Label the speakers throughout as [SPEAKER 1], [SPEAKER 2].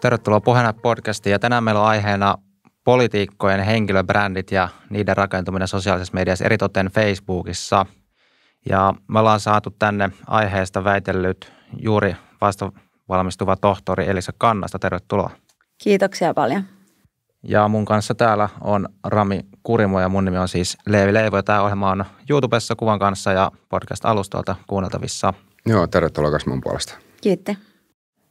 [SPEAKER 1] Tervetuloa puheena podcastiin ja tänään meillä on aiheena politiikkojen henkilöbrändit ja niiden rakentuminen sosiaalisessa mediassa, eritoten Facebookissa. Ja me ollaan saatu tänne aiheesta väitellyt juuri vasta valmistuva tohtori Elisa Kannasta. Tervetuloa.
[SPEAKER 2] Kiitoksia paljon.
[SPEAKER 1] Ja mun kanssa täällä on Rami Kurimo ja mun nimi on siis Leevi Leivo ja tämä ohjelma on YouTubessa kuvan kanssa ja podcast-alustalta kuunneltavissa.
[SPEAKER 3] Joo, tervetuloa myös mun puolesta.
[SPEAKER 2] Kiitti.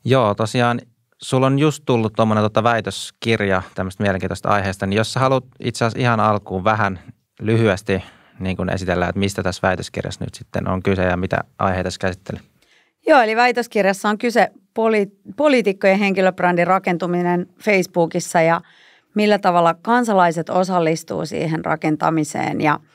[SPEAKER 1] Joo, tosiaan Sulla on just tullut tuommoinen tota väitöskirja tämmöistä mielenkiintoista aiheesta, niin jos sä haluat itse asiassa ihan alkuun vähän lyhyesti niin kuin esitellä, että mistä tässä väitöskirjassa nyt sitten on kyse ja mitä aiheita se käsittelee.
[SPEAKER 2] Joo, eli väitöskirjassa on kyse poli- poliitikkojen henkilöbrändin rakentuminen Facebookissa ja millä tavalla kansalaiset osallistuu siihen rakentamiseen ja –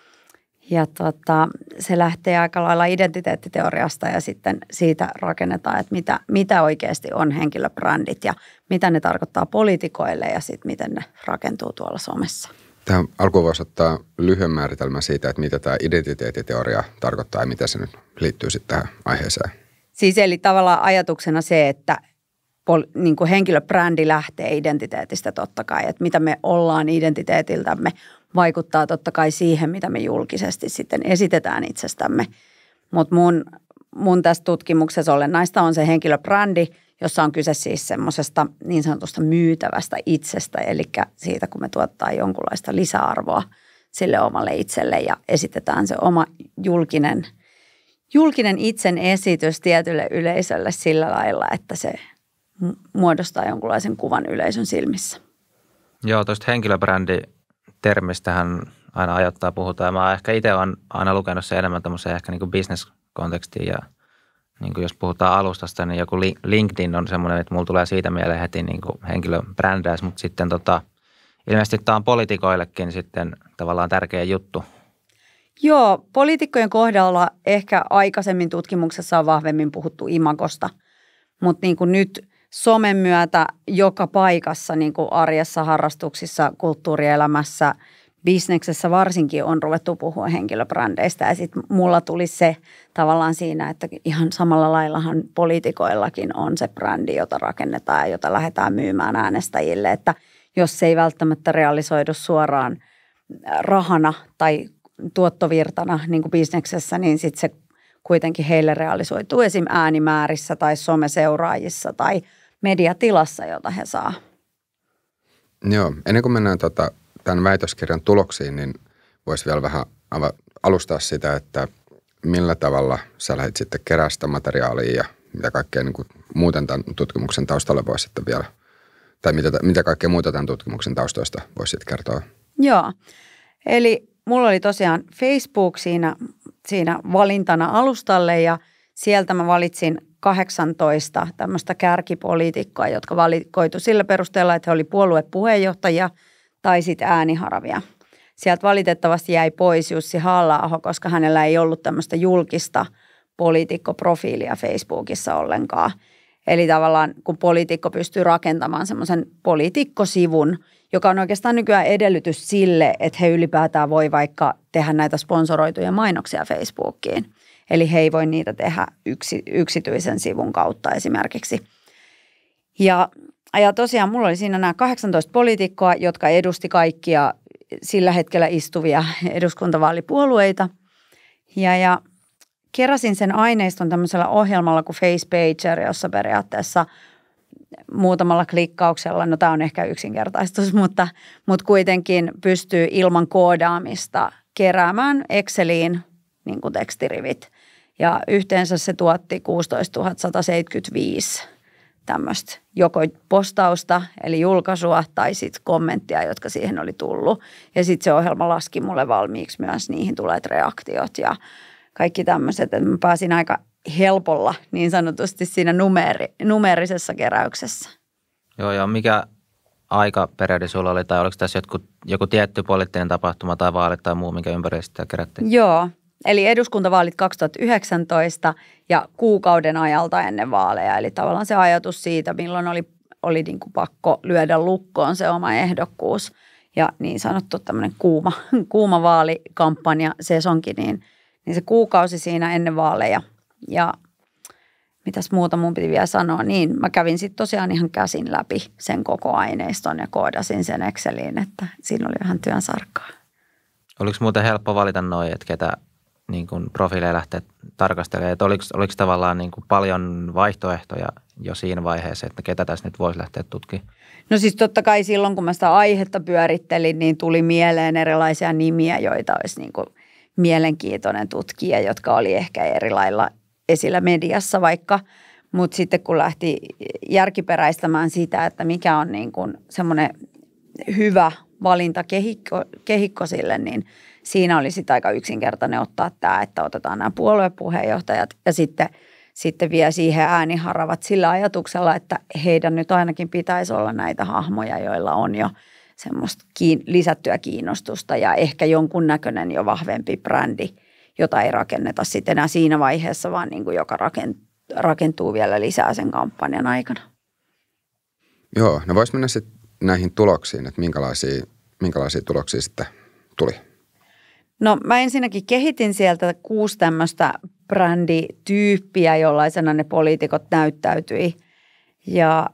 [SPEAKER 2] ja tota, se lähtee aika lailla identiteettiteoriasta ja sitten siitä rakennetaan, että mitä, mitä oikeasti on henkilöbrändit ja mitä ne tarkoittaa poliitikoille ja sitten miten ne rakentuu tuolla Suomessa.
[SPEAKER 3] Tähän alkuun voisi ottaa lyhyen määritelmän siitä, että mitä tämä identiteettiteoria tarkoittaa ja mitä se nyt liittyy sitten tähän aiheeseen.
[SPEAKER 2] Siis eli tavallaan ajatuksena se, että niin kuin henkilöbrändi lähtee identiteetistä totta kai, että mitä me ollaan identiteetiltämme, vaikuttaa totta kai siihen, mitä me julkisesti sitten esitetään itsestämme. Mutta mun, mun tässä tutkimuksessa olennaista on se henkilöbrändi, jossa on kyse siis semmoisesta niin sanotusta myytävästä itsestä, eli siitä kun me tuottaa jonkunlaista lisäarvoa sille omalle itselle ja esitetään se oma julkinen, julkinen itsen esitys tietylle yleisölle sillä lailla, että se muodostaa jonkunlaisen kuvan yleisön silmissä.
[SPEAKER 1] Joo, tuosta henkilöbrändi termistähän aina ajoittaa puhutaan. mä ehkä itse olen aina lukenut sen enemmän tämmöiseen ehkä niin bisneskontekstiin ja niin kuin jos puhutaan alustasta, niin joku LinkedIn on semmoinen, että mulla tulee siitä mieleen heti niin kuin henkilöbrändäys, mutta sitten tota, ilmeisesti tämä on poliitikoillekin sitten tavallaan tärkeä juttu.
[SPEAKER 2] Joo, poliitikkojen kohdalla ehkä aikaisemmin tutkimuksessa on vahvemmin puhuttu imakosta, mutta niin kuin nyt – somen myötä joka paikassa niin kuin arjessa, harrastuksissa, kulttuurielämässä, bisneksessä varsinkin on ruvettu puhua henkilöbrändeistä. Ja sitten mulla tuli se tavallaan siinä, että ihan samalla laillahan poliitikoillakin on se brändi, jota rakennetaan ja jota lähdetään myymään äänestäjille. Että jos se ei välttämättä realisoidu suoraan äh, rahana tai tuottovirtana niin kuin bisneksessä, niin sitten se kuitenkin heille realisoituu esim. äänimäärissä tai someseuraajissa tai – mediatilassa, jota he saa.
[SPEAKER 3] Joo, ennen kuin mennään tota, tämän väitöskirjan tuloksiin, niin voisi vielä vähän ava- alustaa sitä, että millä tavalla sä lähdit sitten kerästä materiaalia ja mitä kaikkea niin kuin muuten tämän tutkimuksen taustalle voisi sitten vielä, tai mitä, mitä kaikkea muuta tämän tutkimuksen taustoista voisi sitten kertoa?
[SPEAKER 2] Joo, eli mulla oli tosiaan Facebook siinä, siinä valintana alustalle ja sieltä mä valitsin 18 tämmöistä kärkipoliitikkoa, jotka valikoitu sillä perusteella, että he olivat puoluepuheenjohtajia tai sitten ääniharavia. Sieltä valitettavasti jäi pois Jussi halla koska hänellä ei ollut tämmöistä julkista poliitikkoprofiilia Facebookissa ollenkaan. Eli tavallaan kun poliitikko pystyy rakentamaan semmoisen poliitikkosivun, joka on oikeastaan nykyään edellytys sille, että he ylipäätään voi vaikka tehdä näitä sponsoroituja mainoksia Facebookiin – Eli he ei voi niitä tehdä yksi, yksityisen sivun kautta esimerkiksi. Ja, ja tosiaan mulla oli siinä nämä 18 poliitikkoa, jotka edusti kaikkia sillä hetkellä istuvia eduskuntavaalipuolueita. Ja, ja keräsin sen aineiston tämmöisellä ohjelmalla kuin Facepager, jossa periaatteessa muutamalla klikkauksella, no tämä on ehkä yksinkertaistus, mutta, mutta kuitenkin pystyy ilman koodaamista keräämään Exceliin niin kuin tekstirivit ja yhteensä se tuotti 16 175 tämmöistä joko postausta, eli julkaisua, tai sitten kommenttia, jotka siihen oli tullut. Ja sitten se ohjelma laski mulle valmiiksi myös niihin tulleet reaktiot ja kaikki tämmöiset. Että mä pääsin aika helpolla niin sanotusti siinä numeri, numerisessa keräyksessä.
[SPEAKER 1] Joo, ja mikä aikaperiodi sulla oli, tai oliko tässä jotkut, joku tietty poliittinen tapahtuma tai vaalit tai muu, minkä ympäristöä kerättiin?
[SPEAKER 2] Joo, Eli eduskuntavaalit 2019 ja kuukauden ajalta ennen vaaleja. Eli tavallaan se ajatus siitä, milloin oli, oli niin kuin pakko lyödä lukkoon se oma ehdokkuus ja niin sanottu tämmöinen kuuma, kuuma vaalikampanja sesonkin, niin, niin se kuukausi siinä ennen vaaleja. Ja mitäs muuta mun piti vielä sanoa, niin mä kävin sitten tosiaan ihan käsin läpi sen koko aineiston ja koodasin sen Exceliin, että siinä oli vähän työn sarkkaa.
[SPEAKER 1] Oliko muuten helppo valita noin, että ketä niin kuin profiileja lähteä tarkastelemaan, että oliko, oliko tavallaan niin kuin paljon vaihtoehtoja jo siinä vaiheessa, että ketä tässä nyt voisi lähteä tutkimaan?
[SPEAKER 2] No siis totta kai silloin, kun mä sitä aihetta pyörittelin, niin tuli mieleen erilaisia nimiä, joita olisi niin kuin mielenkiintoinen tutkija, jotka oli ehkä eri lailla esillä mediassa vaikka. Mutta sitten kun lähti järkiperäistämään sitä, että mikä on niin kuin semmoinen hyvä valintakehikko kehikko sille, niin – siinä oli sitten aika yksinkertainen ottaa tämä, että otetaan nämä puoluepuheenjohtajat ja sitten, sitten vie siihen ääniharavat sillä ajatuksella, että heidän nyt ainakin pitäisi olla näitä hahmoja, joilla on jo semmoista kiin, lisättyä kiinnostusta ja ehkä jonkun näköinen jo vahvempi brändi, jota ei rakenneta sitten enää siinä vaiheessa, vaan niin kuin joka rakentuu vielä lisää sen kampanjan aikana.
[SPEAKER 3] Joo, no voisi mennä sitten näihin tuloksiin, että minkälaisia, minkälaisia tuloksia sitten tuli?
[SPEAKER 2] No mä ensinnäkin kehitin sieltä kuusi tämmöistä brändityyppiä, jollaisena ne poliitikot näyttäytyi. Ja,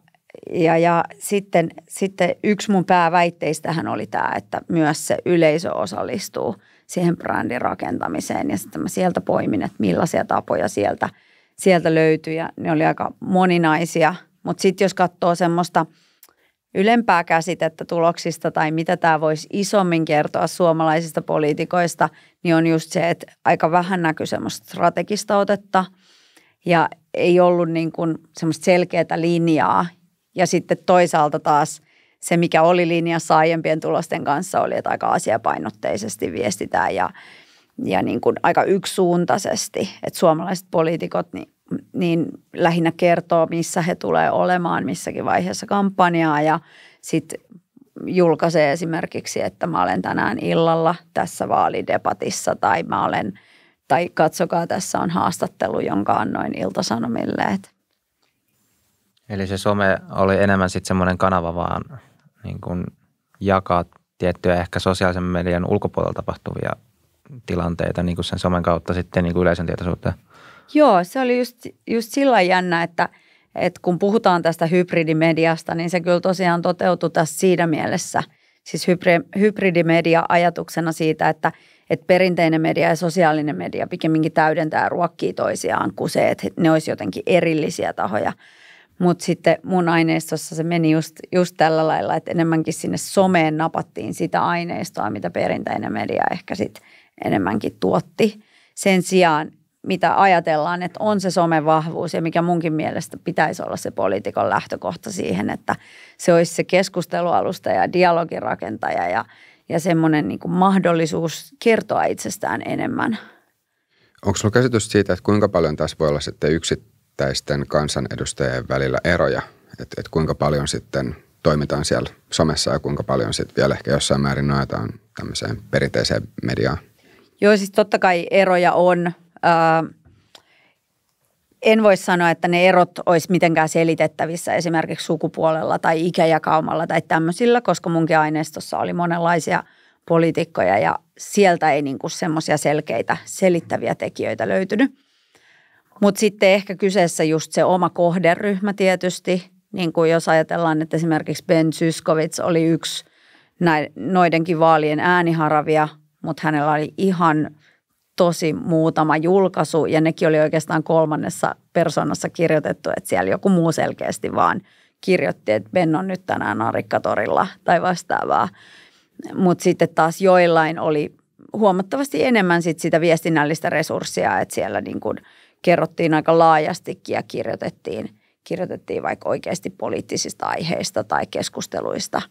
[SPEAKER 2] ja, ja sitten, sitten yksi mun pääväitteistähän oli tämä, että myös se yleisö osallistuu siihen brändin rakentamiseen. Ja sitten mä sieltä poimin, että millaisia tapoja sieltä, sieltä löytyi ja ne oli aika moninaisia. Mutta sitten jos katsoo semmoista – ylempää käsitettä tuloksista tai mitä tämä voisi isommin kertoa suomalaisista poliitikoista, niin on just se, että aika vähän näkyy semmoista strategista otetta ja ei ollut niin kuin semmoista selkeää linjaa. Ja sitten toisaalta taas se, mikä oli linjassa aiempien tulosten kanssa, oli, että aika asiapainotteisesti viestitään ja, ja niin kuin aika yksisuuntaisesti, että suomalaiset poliitikot niin niin lähinnä kertoo, missä he tulee olemaan missäkin vaiheessa kampanjaa ja sitten julkaisee esimerkiksi, että mä olen tänään illalla tässä vaalidebatissa tai mä olen, tai katsokaa tässä on haastattelu, jonka annoin iltasanomille.
[SPEAKER 1] Eli se some oli enemmän sitten semmoinen kanava vaan niin kun jakaa tiettyjä ehkä sosiaalisen median ulkopuolella tapahtuvia tilanteita niin sen somen kautta sitten niin kuin yleisön tietoisuuteen.
[SPEAKER 2] Joo, se oli just, just sillä jännä, että, että kun puhutaan tästä hybridimediasta, niin se kyllä tosiaan toteutui tässä siinä mielessä. Siis hybridimedia ajatuksena siitä, että, että perinteinen media ja sosiaalinen media pikemminkin täydentää ruokkii toisiaan kuin se, että ne olisi jotenkin erillisiä tahoja. Mutta sitten mun aineistossa se meni just, just tällä lailla, että enemmänkin sinne someen napattiin sitä aineistoa, mitä perinteinen media ehkä sitten enemmänkin tuotti. Sen sijaan, mitä ajatellaan, että on se somen vahvuus ja mikä munkin mielestä pitäisi olla se poliitikon lähtökohta siihen, että se olisi se keskustelualusta ja dialogirakentaja ja, ja semmoinen niin kuin mahdollisuus kertoa itsestään enemmän.
[SPEAKER 3] Onko sinulla käsitys siitä, että kuinka paljon tässä voi olla sitten yksittäisten kansanedustajien välillä eroja? Että et kuinka paljon sitten toimitaan siellä somessa ja kuinka paljon sitten vielä ehkä jossain määrin nojataan tämmöiseen perinteiseen mediaan?
[SPEAKER 2] Joo, siis totta kai eroja on – en voi sanoa, että ne erot olisi mitenkään selitettävissä esimerkiksi sukupuolella tai ikäjakaumalla tai tämmöisillä, koska munkin aineistossa oli monenlaisia poliitikkoja ja sieltä ei niinku semmoisia selkeitä selittäviä tekijöitä löytynyt. Mutta sitten ehkä kyseessä just se oma kohderyhmä tietysti, niin kuin jos ajatellaan, että esimerkiksi Ben Syskovits oli yksi noidenkin vaalien ääniharavia, mutta hänellä oli ihan – tosi muutama julkaisu ja nekin oli oikeastaan kolmannessa persoonassa kirjoitettu, että siellä joku muu selkeästi vaan kirjoitti, että Ben on nyt tänään narikkatorilla tai vastaavaa. Mutta sitten taas joillain oli huomattavasti enemmän sit sitä viestinnällistä resurssia, että siellä niin kun kerrottiin aika laajastikin ja kirjoitettiin, kirjoitettiin vaikka oikeasti poliittisista aiheista tai keskusteluista.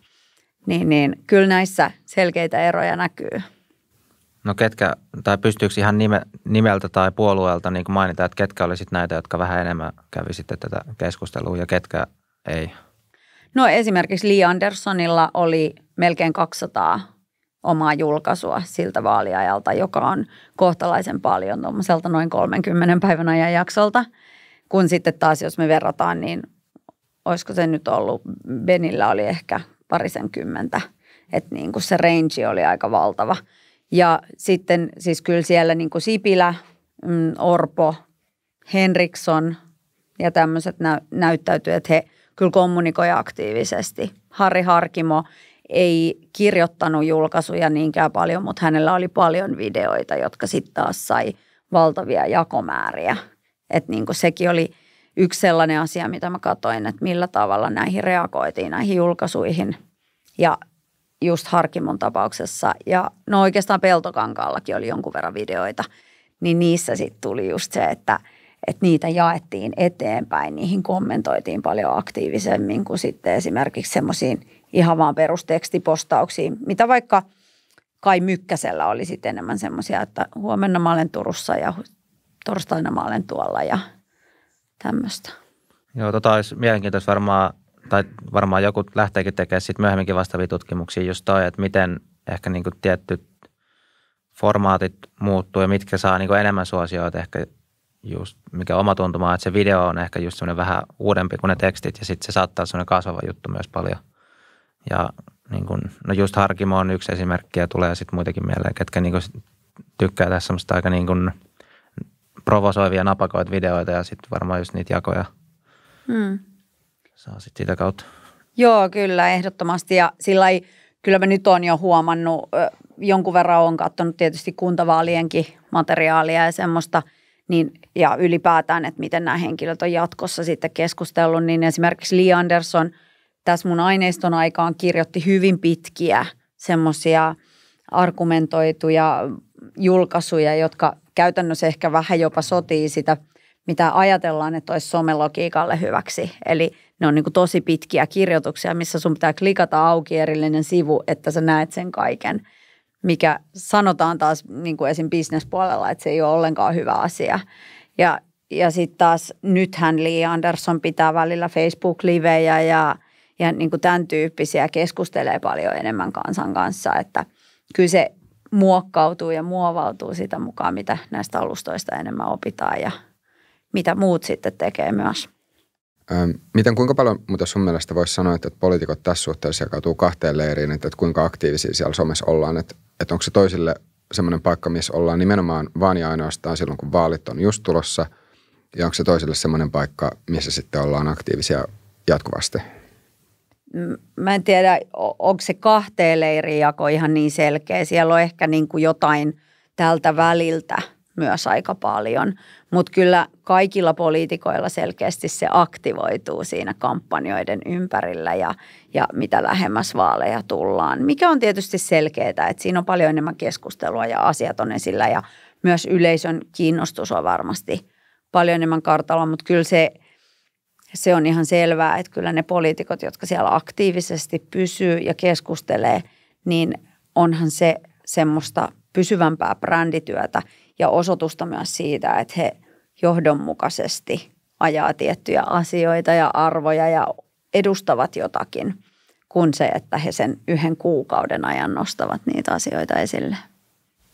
[SPEAKER 2] Niin, niin kyllä näissä selkeitä eroja näkyy.
[SPEAKER 1] No ketkä, tai pystyykö ihan nime, nimeltä tai puolueelta niin mainita, että ketkä olisit näitä, jotka vähän enemmän kävi sitten tätä keskustelua ja ketkä ei?
[SPEAKER 2] No esimerkiksi Lee Andersonilla oli melkein 200 omaa julkaisua siltä vaaliajalta, joka on kohtalaisen paljon tuommoiselta noin 30 päivän ajan jaksolta. Kun sitten taas, jos me verrataan, niin olisiko se nyt ollut, Benillä oli ehkä parisen kymmentä, että niin kuin se range oli aika valtava – ja sitten siis kyllä siellä niin kuin Sipilä, mm, Orpo, Henriksson ja tämmöiset näyttäytyy, että he kyllä kommunikoivat aktiivisesti. Harri Harkimo ei kirjoittanut julkaisuja niinkään paljon, mutta hänellä oli paljon videoita, jotka sitten taas sai valtavia jakomääriä. Et niin kuin sekin oli yksi sellainen asia, mitä mä katsoin, että millä tavalla näihin reagoitiin, näihin julkaisuihin. Ja just Harkimon tapauksessa ja no oikeastaan Peltokankaallakin oli jonkun verran videoita, niin niissä sitten tuli just se, että, että niitä jaettiin eteenpäin, niihin kommentoitiin paljon aktiivisemmin kuin sitten esimerkiksi semmoisiin ihan vaan perustekstipostauksiin, mitä vaikka Kai Mykkäsellä oli sitten enemmän semmoisia, että huomenna mä olen Turussa ja torstaina mä olen tuolla ja tämmöistä.
[SPEAKER 1] Joo, tota olisi mielenkiintoista varmaan tai varmaan joku lähteekin tekemään sitten myöhemminkin vastaavia tutkimuksia just toi, että miten ehkä niin kuin tietty formaatit muuttuu ja mitkä saa niin kuin enemmän suosioita ehkä just, mikä oma tuntuma että se video on ehkä just semmoinen vähän uudempi kuin ne tekstit ja sitten se saattaa olla semmoinen kasvava juttu myös paljon. Ja niin kuin, no just Harkimo on yksi esimerkki ja tulee sitten muitakin mieleen, ketkä niin kuin tykkää tässä semmoista aika niin kuin provosoivia napakoita videoita ja sitten varmaan just niitä jakoja. Hmm saa sitten sitä kautta.
[SPEAKER 2] Joo, kyllä, ehdottomasti. Ja sillä kyllä mä nyt on jo huomannut, jonkun verran on katsonut tietysti kuntavaalienkin materiaalia ja semmoista, niin, ja ylipäätään, että miten nämä henkilöt on jatkossa sitten keskustellut, niin esimerkiksi Lee Anderson tässä mun aineiston aikaan kirjoitti hyvin pitkiä semmoisia argumentoituja julkaisuja, jotka käytännössä ehkä vähän jopa sotii sitä, mitä ajatellaan, että olisi somelogiikalle hyväksi. Eli ne on niin kuin tosi pitkiä kirjoituksia, missä sun pitää klikata auki erillinen sivu, että sä näet sen kaiken, mikä sanotaan taas niin kuin esim. bisnespuolella, että se ei ole ollenkaan hyvä asia. Ja, ja sitten taas nythän Lee Anderson pitää välillä Facebook-livejä ja, ja niin kuin tämän tyyppisiä keskustelee paljon enemmän kansan kanssa, että kyllä se muokkautuu ja muovautuu sitä mukaan, mitä näistä alustoista enemmän opitaan ja mitä muut sitten tekee myös.
[SPEAKER 3] Miten, kuinka paljon mutta sun mielestä voisi sanoa, että, että poliitikot tässä suhteessa jakautuu kahteen leiriin, että, että kuinka aktiivisia siellä somessa ollaan, että, että onko se toisille semmoinen paikka, missä ollaan nimenomaan vaan ja ainoastaan silloin, kun vaalit on just tulossa, ja onko se toiselle semmoinen paikka, missä sitten ollaan aktiivisia jatkuvasti?
[SPEAKER 2] Mä en tiedä, onko se kahteen leiriin jako ihan niin selkeä. Siellä on ehkä niin kuin jotain tältä väliltä – myös aika paljon. Mutta kyllä kaikilla poliitikoilla selkeästi se aktivoituu siinä kampanjoiden ympärillä ja, ja mitä lähemmäs vaaleja tullaan. Mikä on tietysti selkeää, että siinä on paljon enemmän keskustelua ja asiat on esillä ja myös yleisön kiinnostus on varmasti paljon enemmän kartalla, mutta kyllä se, se on ihan selvää, että kyllä ne poliitikot, jotka siellä aktiivisesti pysyy ja keskustelee, niin onhan se semmoista pysyvämpää brändityötä ja osoitusta myös siitä, että he johdonmukaisesti ajaa tiettyjä asioita ja arvoja ja edustavat jotakin – kuin se, että he sen yhden kuukauden ajan nostavat niitä asioita esille.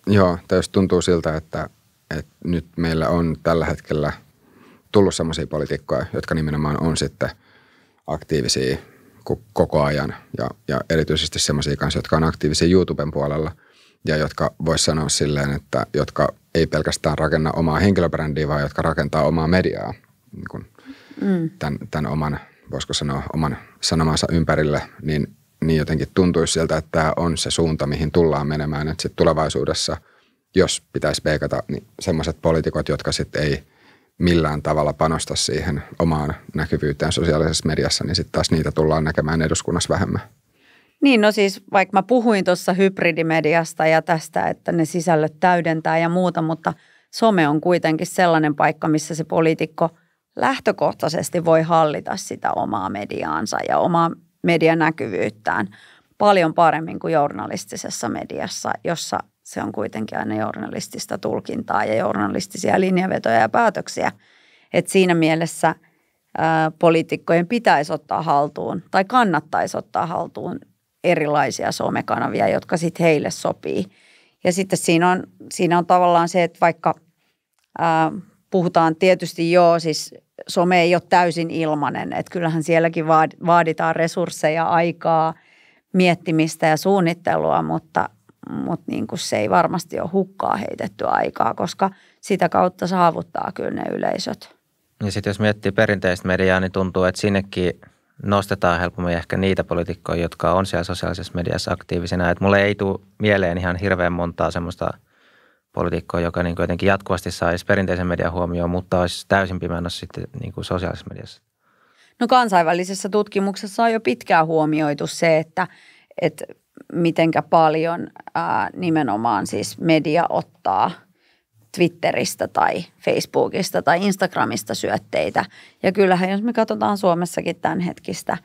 [SPEAKER 3] Joo, tai tuntuu siltä, että, että nyt meillä on tällä hetkellä tullut sellaisia poliitikkoja, jotka nimenomaan on sitten aktiivisia koko ajan ja, ja erityisesti sellaisia kanssa, jotka on aktiivisia YouTuben puolella ja jotka voisi sanoa silleen, että jotka ei pelkästään rakenna omaa henkilöbrändiä, vaan jotka rakentaa omaa mediaa niin kuin mm. tämän, tämän oman, voisiko sanoa, oman sanomansa ympärille, niin, niin jotenkin tuntuisi siltä, että tämä on se suunta, mihin tullaan menemään. Että sitten tulevaisuudessa, jos pitäisi peikata, niin semmoiset poliitikot, jotka sitten ei millään tavalla panosta siihen omaan näkyvyyteen sosiaalisessa mediassa, niin sitten taas niitä tullaan näkemään eduskunnassa vähemmän.
[SPEAKER 2] Niin, no siis vaikka mä puhuin tuossa hybridimediasta ja tästä, että ne sisällöt täydentää ja muuta, mutta some on kuitenkin sellainen paikka, missä se poliitikko lähtökohtaisesti voi hallita sitä omaa mediaansa ja omaa medianäkyvyyttään paljon paremmin kuin journalistisessa mediassa, jossa se on kuitenkin aina journalistista tulkintaa ja journalistisia linjavetoja ja päätöksiä. Et siinä mielessä – poliitikkojen pitäisi ottaa haltuun tai kannattaisi ottaa haltuun erilaisia somekanavia, jotka sitten heille sopii. Ja sitten siinä on, siinä on tavallaan se, että vaikka ää, puhutaan tietysti joo, siis some ei ole täysin ilmanen, että kyllähän sielläkin vaaditaan resursseja, aikaa, miettimistä ja suunnittelua, mutta, mutta niin kuin se ei varmasti ole hukkaa heitetty aikaa, koska sitä kautta saavuttaa kyllä ne yleisöt.
[SPEAKER 1] Ja sitten jos miettii perinteistä mediaa, niin tuntuu, että sinnekin – nostetaan helpommin ehkä niitä poliitikkoja, jotka on siellä sosiaalisessa mediassa aktiivisena. Et mulle ei tule mieleen ihan hirveän montaa semmoista poliitikkoa, joka niin jotenkin jatkuvasti saisi perinteisen median huomioon, mutta olisi täysin pimennossa sitten niin kuin sosiaalisessa mediassa.
[SPEAKER 2] No kansainvälisessä tutkimuksessa on jo pitkään huomioitu se, että, että mitenkä paljon ää, nimenomaan siis media ottaa – Twitteristä tai Facebookista tai Instagramista syötteitä. Ja kyllähän jos me katsotaan Suomessakin tämän hetkistä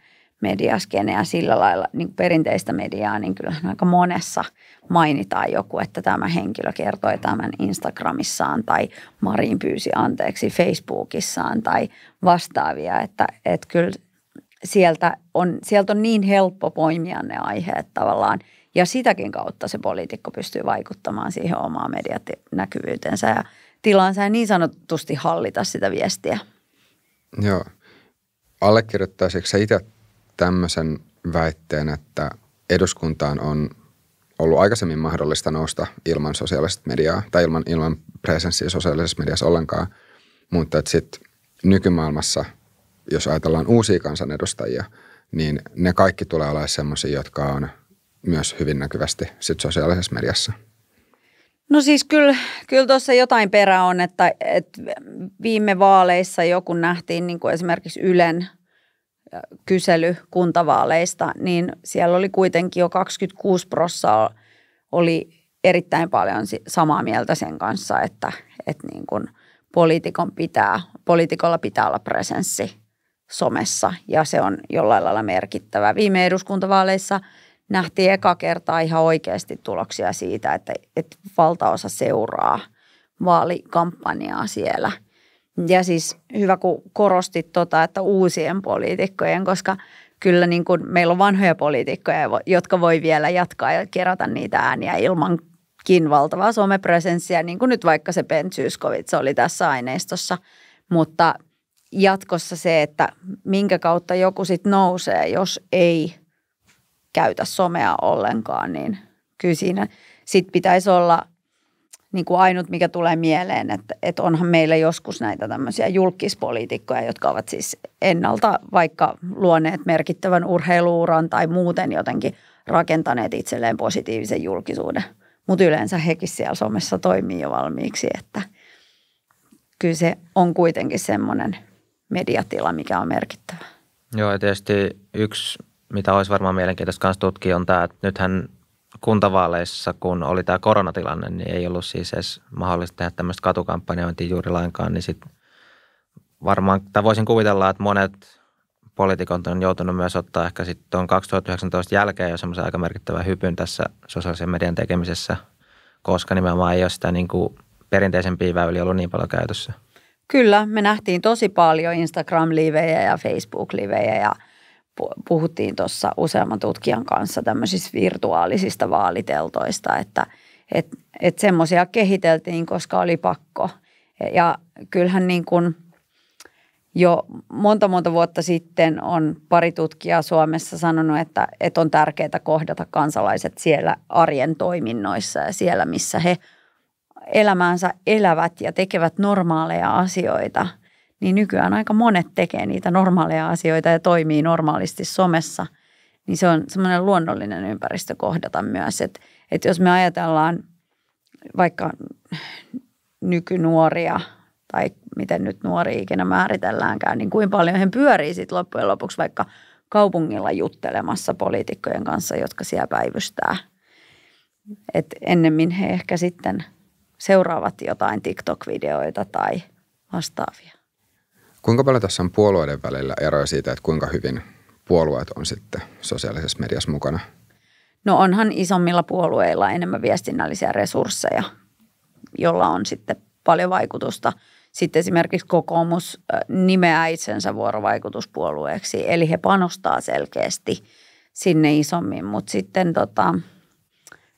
[SPEAKER 2] mediaskeneä sillä lailla, niin perinteistä mediaa, niin kyllähän aika monessa mainitaan joku, että tämä henkilö kertoi tämän Instagramissaan tai Marin pyysi anteeksi Facebookissaan tai vastaavia, että, että kyllä sieltä on, sieltä on niin helppo poimia ne aiheet tavallaan – ja sitäkin kautta se poliitikko pystyy vaikuttamaan siihen omaan medianäkyvyytensä ja tilansa ja niin sanotusti hallita sitä viestiä.
[SPEAKER 3] Joo. Allekirjoittaisitko sä itse tämmöisen väitteen, että eduskuntaan on ollut aikaisemmin mahdollista nousta ilman sosiaalista mediaa tai ilman, ilman presenssiä sosiaalisessa mediassa ollenkaan, mutta että sitten nykymaailmassa, jos ajatellaan uusia kansanedustajia, niin ne kaikki tulee olemaan sellaisia, jotka on – myös hyvin näkyvästi sit sosiaalisessa mediassa.
[SPEAKER 2] No siis kyllä, kyllä tuossa jotain perä on, että, että viime vaaleissa joku nähtiin niin kuin esimerkiksi Ylen kysely kuntavaaleista, niin siellä oli kuitenkin jo 26 prossaa oli erittäin paljon samaa mieltä sen kanssa, että, että niin kuin poliitikon pitää, poliitikolla pitää olla presenssi somessa ja se on jollain lailla merkittävä. Viime eduskuntavaaleissa – nähtiin eka kertaa ihan oikeasti tuloksia siitä, että, että valtaosa seuraa vaalikampanjaa siellä. Ja siis hyvä, kun korostit tota, että uusien poliitikkojen, koska kyllä niin kuin meillä on vanhoja poliitikkoja, jotka voi vielä jatkaa ja kerätä niitä ääniä ilmankin valtavaa somepresenssiä, niin kuin nyt vaikka se Ben Zyskovits oli tässä aineistossa. Mutta jatkossa se, että minkä kautta joku sitten nousee, jos ei käytä somea ollenkaan, niin kyllä siinä sit pitäisi olla niin kuin ainut, mikä tulee mieleen, että, että onhan meillä joskus näitä tämmöisiä julkispoliitikkoja, jotka ovat siis ennalta vaikka luoneet merkittävän urheiluuran tai muuten jotenkin rakentaneet itselleen positiivisen julkisuuden. Mutta yleensä hekin siellä somessa toimii jo valmiiksi, että kyllä se on kuitenkin semmoinen mediatila, mikä on merkittävä.
[SPEAKER 1] Joo, ja tietysti yksi mitä olisi varmaan mielenkiintoista myös tutkia, on tämä, että nythän kuntavaaleissa, kun oli tämä koronatilanne, niin ei ollut siis edes mahdollista tehdä tämmöistä katukampanjointia juuri lainkaan, niin sitten varmaan, tai voisin kuvitella, että monet poliitikot on joutunut myös ottaa ehkä sitten tuon 2019 jälkeen jo semmoisen aika merkittävän hypyn tässä sosiaalisen median tekemisessä, koska nimenomaan ei ole sitä niin kuin perinteisempiä väyliä ollut niin paljon käytössä.
[SPEAKER 2] Kyllä, me nähtiin tosi paljon Instagram-livejä ja Facebook-livejä ja – puhuttiin tuossa useamman tutkijan kanssa tämmöisistä virtuaalisista vaaliteltoista, että et, et semmoisia kehiteltiin, koska oli pakko. Ja kyllähän niin kuin jo monta monta vuotta sitten on pari tutkijaa Suomessa sanonut, että, että on tärkeää kohdata kansalaiset siellä arjen toiminnoissa ja siellä, missä he elämäänsä elävät ja tekevät normaaleja asioita – niin nykyään aika monet tekee niitä normaaleja asioita ja toimii normaalisti somessa. Niin se on semmoinen luonnollinen ympäristö kohdata myös, että, että jos me ajatellaan vaikka nykynuoria tai miten nyt nuori ikinä määritelläänkään, niin kuin paljon he pyörii sitten loppujen lopuksi vaikka kaupungilla juttelemassa poliitikkojen kanssa, jotka siellä päivystää. Et ennemmin he ehkä sitten seuraavat jotain TikTok-videoita tai vastaavia.
[SPEAKER 3] Kuinka paljon tässä on puolueiden välillä eroja siitä, että kuinka hyvin puolueet on sitten sosiaalisessa mediassa mukana?
[SPEAKER 2] No onhan isommilla puolueilla enemmän viestinnällisiä resursseja, jolla on sitten paljon vaikutusta. Sitten esimerkiksi kokoomus nimeää itsensä vuorovaikutuspuolueeksi, eli he panostaa selkeästi sinne isommin. Mutta sitten tota,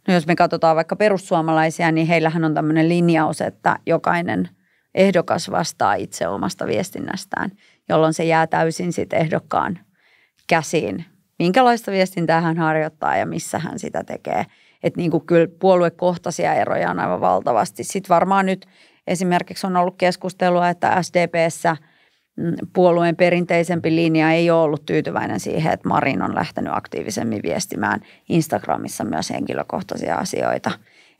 [SPEAKER 2] no jos me katsotaan vaikka perussuomalaisia, niin heillähän on tämmöinen linjaus, että jokainen – ehdokas vastaa itse omasta viestinnästään, jolloin se jää täysin sit ehdokkaan käsiin, minkälaista viestintää hän harjoittaa ja missä hän sitä tekee. Että niin kuin kyllä puoluekohtaisia eroja on aivan valtavasti. Sitten varmaan nyt esimerkiksi on ollut keskustelua, että SDPssä mm, puolueen perinteisempi linja ei ole ollut tyytyväinen siihen, että Marin on lähtenyt aktiivisemmin viestimään Instagramissa myös henkilökohtaisia asioita.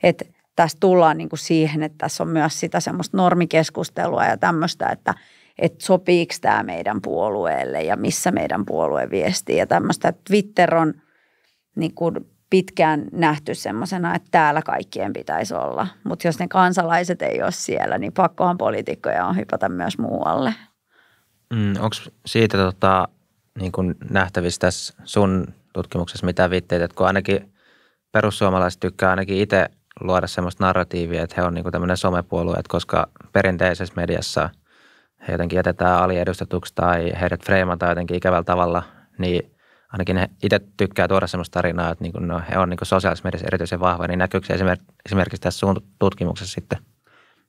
[SPEAKER 2] Että tässä tullaan niin kuin siihen, että tässä on myös sitä semmoista normikeskustelua ja tämmöistä, että, että sopiiko tämä meidän puolueelle ja missä meidän puolue viestii ja tämmöistä. Twitter on niin kuin pitkään nähty semmoisena, että täällä kaikkien pitäisi olla, mutta jos ne kansalaiset ei ole siellä, niin pakkohan poliitikkoja on hypätä myös muualle.
[SPEAKER 1] Mm, Onko siitä tota, niin kuin nähtävissä tässä sun tutkimuksessa mitään viitteitä, että kun ainakin perussuomalaiset tykkää ainakin itse – luoda semmoista narratiivia, että he on niin tämmöinen somepuolue, että koska perinteisessä mediassa he jotenkin jätetään aliedustetuksi tai heidät freimataan jotenkin ikävällä tavalla, niin ainakin he itse tykkää tuoda semmoista tarinaa, että niin no, he on niin sosiaalisessa mediassa erityisen vahva, niin näkyykö se esimerkiksi tässä sun tutkimuksessa sitten?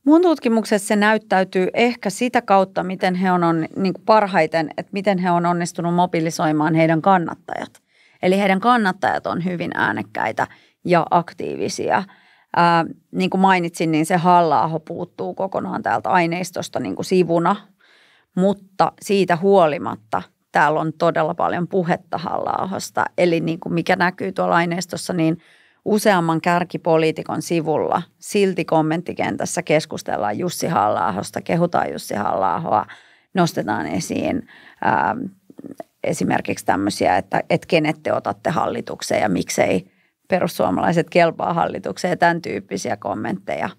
[SPEAKER 2] Mun tutkimuksessa se näyttäytyy ehkä sitä kautta, miten he on, on niin parhaiten, että miten he on onnistunut mobilisoimaan heidän kannattajat. Eli heidän kannattajat on hyvin äänekkäitä ja aktiivisia – ää, niin kuin mainitsin, niin se halla puuttuu kokonaan täältä aineistosta niin kuin sivuna, mutta siitä huolimatta täällä on todella paljon puhetta halla Eli niin kuin mikä näkyy tuolla aineistossa, niin useamman kärkipoliitikon sivulla silti kommenttikentässä keskustellaan Jussi halla kehutaan Jussi halla nostetaan esiin ää, esimerkiksi tämmöisiä, että, että kenet te otatte hallitukseen ja miksei – perussuomalaiset kelpaa hallitukseen ja tämän tyyppisiä kommentteja.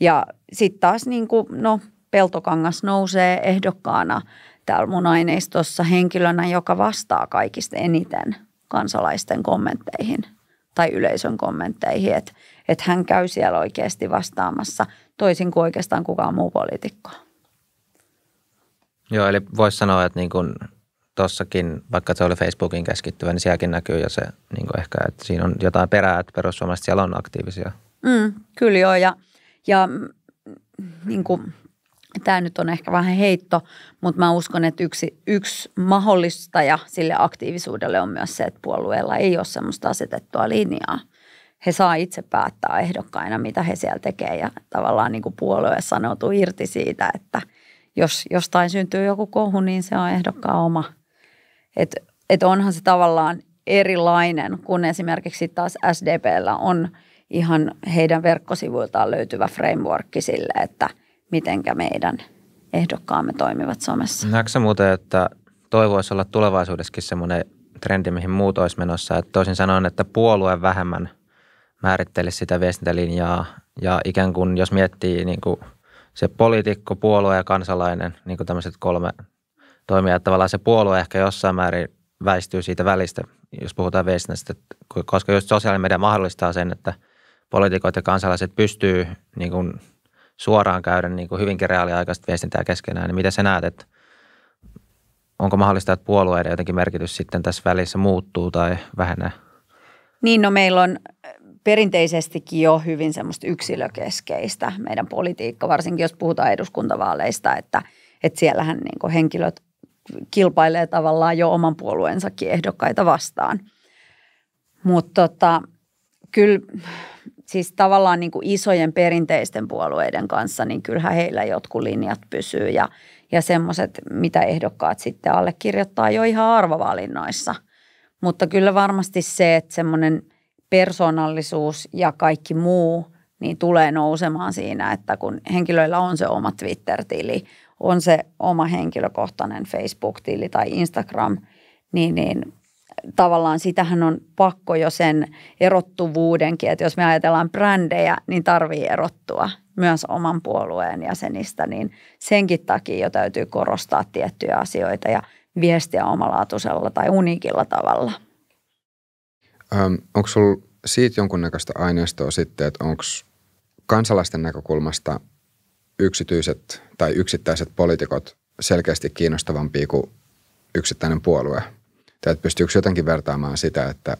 [SPEAKER 2] Ja sitten taas niin kuin, no, Peltokangas nousee ehdokkaana täällä mun aineistossa henkilönä, joka vastaa kaikista eniten kansalaisten kommentteihin tai yleisön kommentteihin, että et hän käy siellä oikeasti vastaamassa toisin kuin oikeastaan kukaan muu poliitikko.
[SPEAKER 1] Joo, eli voisi sanoa, että niin kuin tossakin, vaikka se oli Facebookin keskittyvä, niin sielläkin näkyy jo se niin kuin ehkä, että siinä on jotain perää, että perussuomalaiset siellä on aktiivisia.
[SPEAKER 2] Mm, kyllä joo, ja, ja mm, niin kuin, tämä nyt on ehkä vähän heitto, mutta mä uskon, että yksi, yksi mahdollistaja sille aktiivisuudelle on myös se, että puolueella ei ole semmoista asetettua linjaa. He saa itse päättää ehdokkaina, mitä he siellä tekee ja tavallaan niin kuin puolue sanoutuu irti siitä, että jos jostain syntyy joku kohu, niin se on ehdokkaan oma – että et onhan se tavallaan erilainen, kun esimerkiksi taas SDPllä on ihan heidän verkkosivuiltaan löytyvä framework sille, että mitenkä meidän ehdokkaamme toimivat
[SPEAKER 1] somessa. Näetkö se muuten, että toivoisi olla tulevaisuudessakin semmoinen trendi, mihin muut olisi menossa? Että toisin sanoen, että puolue vähemmän määrittelisi sitä viestintälinjaa ja ikään kuin jos miettii niin kuin se poliitikko, puolue ja kansalainen, niin kuin tämmöiset kolme toimia. Että tavallaan se puolue ehkä jossain määrin väistyy siitä välistä, jos puhutaan viestinnästä, koska just sosiaalinen media mahdollistaa sen, että poliitikot ja kansalaiset pystyy niin kuin suoraan käydä niin kuin hyvinkin reaaliaikaista viestintää keskenään, niin mitä sä näet, että onko mahdollista, että puolueiden jotenkin merkitys sitten tässä välissä muuttuu tai vähenee?
[SPEAKER 2] Niin, no meillä on perinteisestikin jo hyvin semmoista yksilökeskeistä meidän politiikka, varsinkin jos puhutaan eduskuntavaaleista, että, että siellähän niin henkilöt kilpailee tavallaan jo oman puolueensakin ehdokkaita vastaan. Mutta tota, kyllä siis tavallaan niin kuin isojen perinteisten puolueiden kanssa, niin kyllähän heillä jotkut linjat pysyy ja, ja semmoiset, mitä ehdokkaat sitten allekirjoittaa jo ihan arvovalinnoissa. Mutta kyllä varmasti se, että semmoinen persoonallisuus ja kaikki muu, niin tulee nousemaan siinä, että kun henkilöillä on se oma Twitter-tili, on se oma henkilökohtainen Facebook-tili tai Instagram, niin, niin tavallaan sitähän on pakko jo sen erottuvuudenkin, että jos me ajatellaan brändejä, niin tarvii erottua myös oman puolueen jäsenistä, niin senkin takia jo täytyy korostaa tiettyjä asioita ja viestiä omalaatuisella tai uniikilla tavalla.
[SPEAKER 3] onko sinulla siitä jonkunnäköistä aineistoa sitten, että onko kansalaisten näkökulmasta – yksityiset tai yksittäiset poliitikot selkeästi kiinnostavampia kuin yksittäinen puolue. Tai että pystyykö jotenkin vertaamaan sitä, että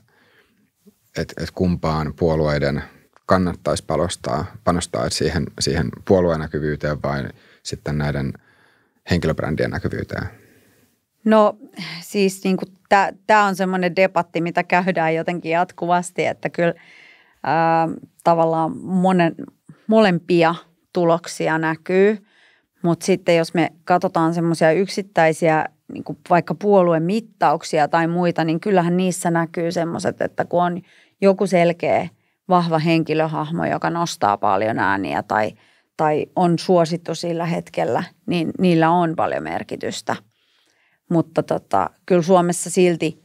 [SPEAKER 3] et, että kumpaan puolueiden kannattaisi palostaa, panostaa että siihen, siihen puolueen näkyvyyteen vai sitten näiden henkilöbrändien näkyvyyteen?
[SPEAKER 2] No siis niin tämä on semmoinen debatti, mitä käydään jotenkin jatkuvasti, että kyllä ää, tavallaan monen, molempia – tuloksia näkyy, mutta sitten jos me katsotaan semmoisia yksittäisiä niin kuin vaikka puoluemittauksia tai muita, niin kyllähän niissä näkyy semmoiset, että kun on joku selkeä vahva henkilöhahmo, joka nostaa paljon ääniä tai, tai on suosittu sillä hetkellä, niin niillä on paljon merkitystä. Mutta tota, kyllä Suomessa silti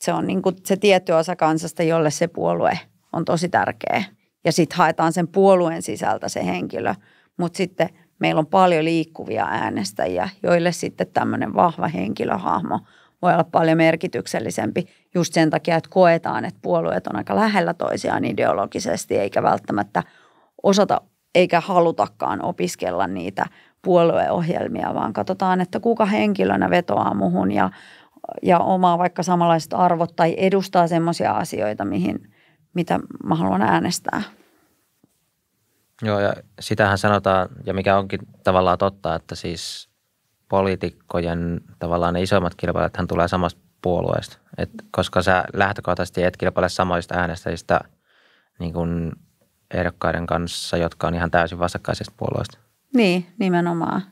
[SPEAKER 2] se on niin kuin se tietty osa kansasta, jolle se puolue on tosi tärkeä ja sitten haetaan sen puolueen sisältä se henkilö. Mutta sitten meillä on paljon liikkuvia äänestäjiä, joille sitten tämmöinen vahva henkilöhahmo voi olla paljon merkityksellisempi just sen takia, että koetaan, että puolueet on aika lähellä toisiaan ideologisesti eikä välttämättä osata eikä halutakaan opiskella niitä puolueohjelmia, vaan katsotaan, että kuka henkilönä vetoaa muhun ja, ja omaa vaikka samanlaiset arvot tai edustaa semmoisia asioita, mihin – mitä mä haluan äänestää.
[SPEAKER 1] Joo, ja sitähän sanotaan, ja mikä onkin tavallaan totta, että siis poliitikkojen tavallaan ne isommat hän tulee samasta puolueesta. Et koska sä lähtökohtaisesti et kilpaile samoista äänestäjistä niin kuin ehdokkaiden kanssa, jotka on ihan täysin vastakkaisista puolueista.
[SPEAKER 2] Niin, nimenomaan.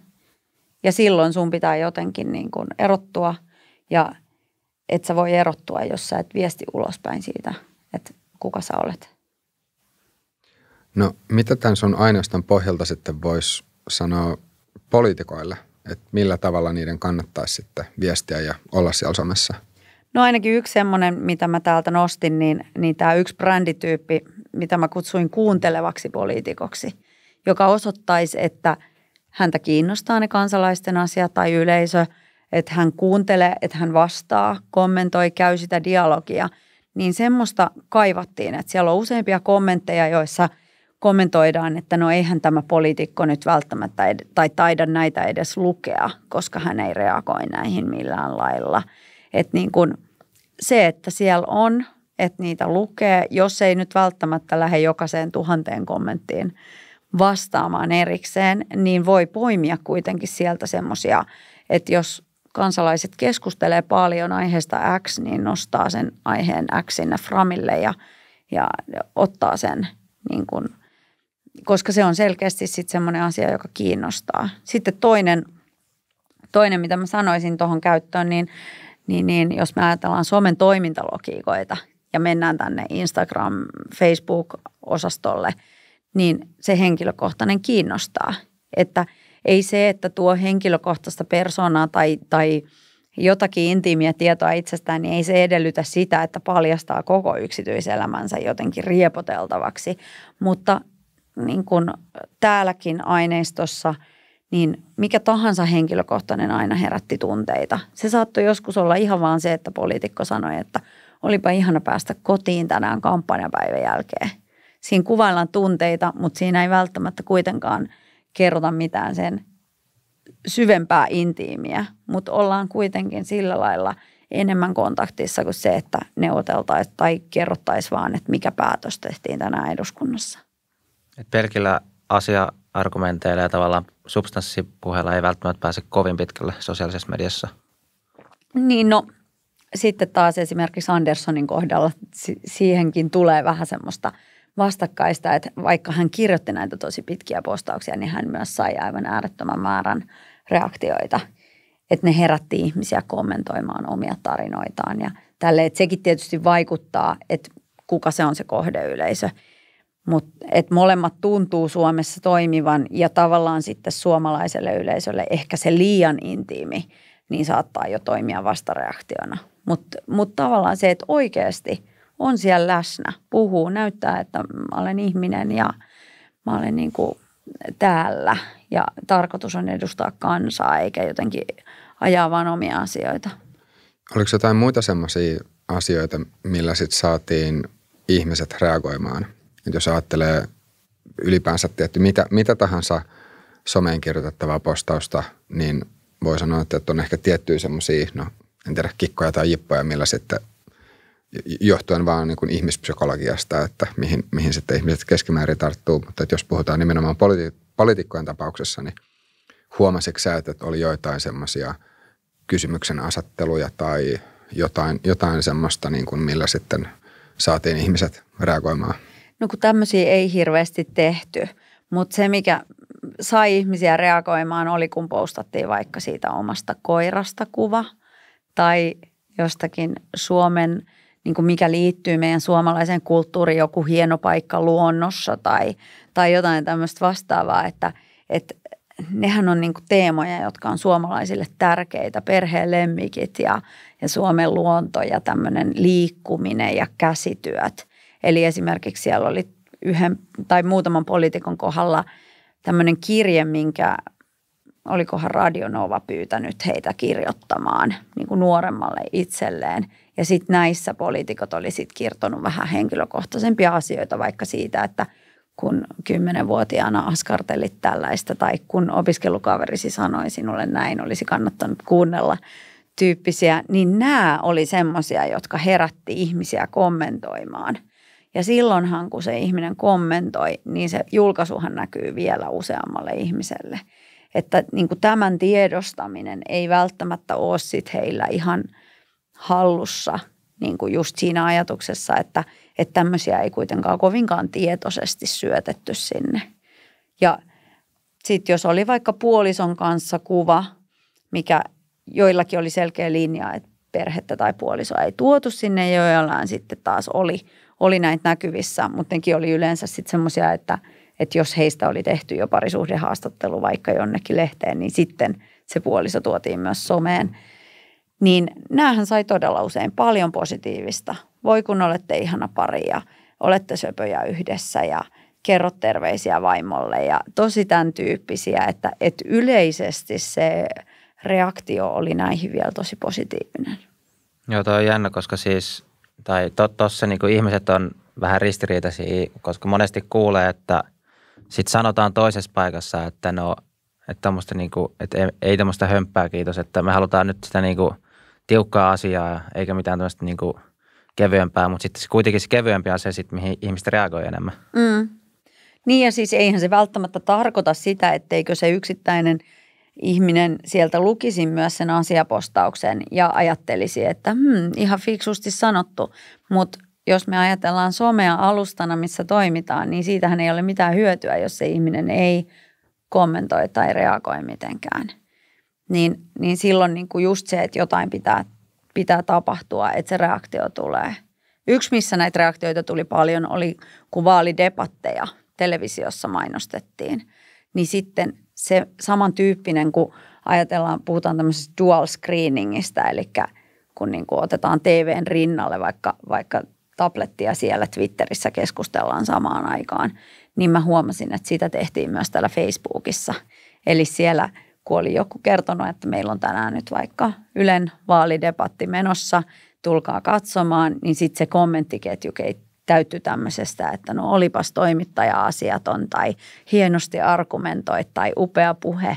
[SPEAKER 2] Ja silloin sun pitää jotenkin niin kuin erottua ja et sä voi erottua, jos sä et viesti ulospäin siitä – kuka sä olet.
[SPEAKER 3] No mitä tämän sun aineiston pohjalta sitten voisi sanoa poliitikoille, että millä tavalla niiden kannattaisi sitten viestiä ja olla siellä somessa?
[SPEAKER 2] No ainakin yksi semmoinen, mitä mä täältä nostin, niin, niin tämä yksi brändityyppi, mitä mä kutsuin kuuntelevaksi poliitikoksi, joka osoittaisi, että häntä kiinnostaa ne kansalaisten asia tai yleisö, että hän kuuntelee, että hän vastaa, kommentoi, käy sitä dialogia – niin semmoista kaivattiin, että siellä on useampia kommentteja, joissa kommentoidaan, että no eihän tämä poliitikko nyt välttämättä ed- tai taida näitä edes lukea, koska hän ei reagoi näihin millään lailla. Että niin kuin se, että siellä on, että niitä lukee, jos ei nyt välttämättä lähde jokaiseen tuhanteen kommenttiin vastaamaan erikseen, niin voi poimia kuitenkin sieltä semmoisia, että jos kansalaiset keskustelee paljon aiheesta X, niin nostaa sen aiheen X sinne Framille ja, ja ottaa sen, niin kuin, koska se on selkeästi sitten semmoinen asia, joka kiinnostaa. Sitten toinen, toinen mitä mä sanoisin tuohon käyttöön, niin, niin, niin jos me ajatellaan Suomen toimintalogiikoita ja mennään tänne Instagram, Facebook-osastolle, niin se henkilökohtainen kiinnostaa, että – ei se, että tuo henkilökohtaista persoonaa tai, tai jotakin intiimiä tietoa itsestään, niin ei se edellytä sitä, että paljastaa koko yksityiselämänsä jotenkin riepoteltavaksi. Mutta niin kuin täälläkin aineistossa, niin mikä tahansa henkilökohtainen aina herätti tunteita. Se saattoi joskus olla ihan vaan se, että poliitikko sanoi, että olipa ihana päästä kotiin tänään kampanjapäivän jälkeen. Siinä kuvaillaan tunteita, mutta siinä ei välttämättä kuitenkaan – kerrota mitään sen syvempää intiimiä, mutta ollaan kuitenkin sillä lailla enemmän kontaktissa kuin se, että neuvoteltaisiin tai kerrottaisiin vaan, että mikä päätös tehtiin tänään eduskunnassa.
[SPEAKER 1] Et pelkillä asia-argumenteilla ja tavallaan substanssipuheella ei välttämättä pääse kovin pitkälle sosiaalisessa mediassa.
[SPEAKER 2] Niin no, sitten taas esimerkiksi Anderssonin kohdalla siihenkin tulee vähän semmoista – vastakkaista, että vaikka hän kirjoitti näitä tosi pitkiä postauksia, niin hän myös sai aivan äärettömän määrän reaktioita. Että ne herätti ihmisiä kommentoimaan omia tarinoitaan ja tälle, että sekin tietysti vaikuttaa, että kuka se on se kohdeyleisö. Mutta että molemmat tuntuu Suomessa toimivan ja tavallaan sitten suomalaiselle yleisölle ehkä se liian intiimi, niin saattaa jo toimia vastareaktiona. Mutta mut tavallaan se, että oikeasti – on siellä läsnä, puhuu, näyttää, että mä olen ihminen ja mä olen niin kuin täällä ja tarkoitus on edustaa kansaa eikä jotenkin ajaa vaan omia asioita.
[SPEAKER 3] Oliko jotain muita semmoisia asioita, millä sit saatiin ihmiset reagoimaan? Et jos ajattelee ylipäänsä tietty mitä, mitä tahansa someen kirjoitettavaa postausta, niin voi sanoa, että on ehkä tiettyjä semmoisia, no en tiedä, kikkoja tai jippoja, millä sitten johtuen vaan niin kuin ihmispsykologiasta, että mihin, mihin sitten ihmiset keskimäärin tarttuu. Mutta että jos puhutaan nimenomaan politi- poliitikkojen tapauksessa, niin huomasitko sä, että oli joitain semmoisia kysymyksen asetteluja tai jotain, jotain semmoista, niin kuin millä sitten saatiin ihmiset reagoimaan?
[SPEAKER 2] No kun tämmöisiä ei hirveästi tehty, mutta se mikä sai ihmisiä reagoimaan oli, kun postattiin vaikka siitä omasta koirasta kuva tai jostakin Suomen – niin kuin mikä liittyy meidän suomalaiseen kulttuuriin, joku hieno paikka luonnossa tai, tai jotain tämmöistä vastaavaa, että, että nehän on niin kuin teemoja, jotka on suomalaisille tärkeitä, perheen lemmikit ja, ja Suomen luonto ja tämmöinen liikkuminen ja käsityöt. Eli esimerkiksi siellä oli yhden tai muutaman poliitikon kohdalla tämmöinen kirje, minkä olikohan Radionova pyytänyt heitä kirjoittamaan niin kuin nuoremmalle itselleen – ja sitten näissä poliitikot oli sit kirtonut vähän henkilökohtaisempia asioita vaikka siitä, että kun kymmenenvuotiaana askartelit tällaista tai kun opiskelukaverisi sanoi sinulle näin, olisi kannattanut kuunnella tyyppisiä, niin nämä oli semmoisia, jotka herätti ihmisiä kommentoimaan. Ja silloinhan, kun se ihminen kommentoi, niin se julkaisuhan näkyy vielä useammalle ihmiselle. Että niin kuin tämän tiedostaminen ei välttämättä ole sit heillä ihan – hallussa niin kuin just siinä ajatuksessa, että, että tämmöisiä ei kuitenkaan kovinkaan tietoisesti syötetty sinne. Ja sitten jos oli vaikka puolison kanssa kuva, mikä joillakin oli selkeä linja, että perhettä tai puolisoa ei tuotu sinne, joillain sitten taas oli, oli näitä näkyvissä, mutta nekin oli yleensä sitten semmoisia, että, että jos heistä oli tehty jo parisuhdehaastattelu vaikka jonnekin lehteen, niin sitten se puoliso tuotiin myös someen niin näähän sai todella usein paljon positiivista. Voi kun olette ihana pari ja olette söpöjä yhdessä ja kerro terveisiä vaimolle ja tosi tämän tyyppisiä, että, että yleisesti se reaktio oli näihin vielä tosi positiivinen.
[SPEAKER 1] Joo, toi on jännä, koska siis, tai tuossa to, niin ihmiset on vähän ristiriitaisia, koska monesti kuulee, että sitten sanotaan toisessa paikassa, että no, että, tommosta, niin kuin, että ei, ei tämmöistä hömppää kiitos, että me halutaan nyt sitä niin kuin – tiukkaa asiaa, eikä mitään tämmöistä niin kuin kevyempää, mutta sitten kuitenkin se kevyempi on se, sit, mihin ihmiset reagoi enemmän.
[SPEAKER 2] Mm. Niin ja siis eihän se välttämättä tarkoita sitä, etteikö se yksittäinen ihminen sieltä lukisi myös sen asiapostauksen ja ajattelisi, että hmm, ihan fiksusti sanottu, mutta jos me ajatellaan somea alustana, missä toimitaan, niin siitähän ei ole mitään hyötyä, jos se ihminen ei kommentoi tai reagoi mitenkään niin, niin silloin niin kuin just se, että jotain pitää, pitää tapahtua, että se reaktio tulee. Yksi, missä näitä reaktioita tuli paljon, oli kun vaalidebatteja televisiossa mainostettiin. Niin sitten se samantyyppinen, kun ajatellaan, puhutaan tämmöisestä dual screeningistä, eli kun niin kuin otetaan TVn rinnalle vaikka, vaikka tablettia siellä Twitterissä keskustellaan samaan aikaan, niin mä huomasin, että sitä tehtiin myös täällä Facebookissa. Eli siellä – kun oli joku kertonut, että meillä on tänään nyt vaikka Ylen vaalidebatti menossa, tulkaa katsomaan, niin sitten se kommenttiketju täytyy tämmöisestä, että no olipas toimittaja asiaton tai hienosti argumentoi tai upea puhe.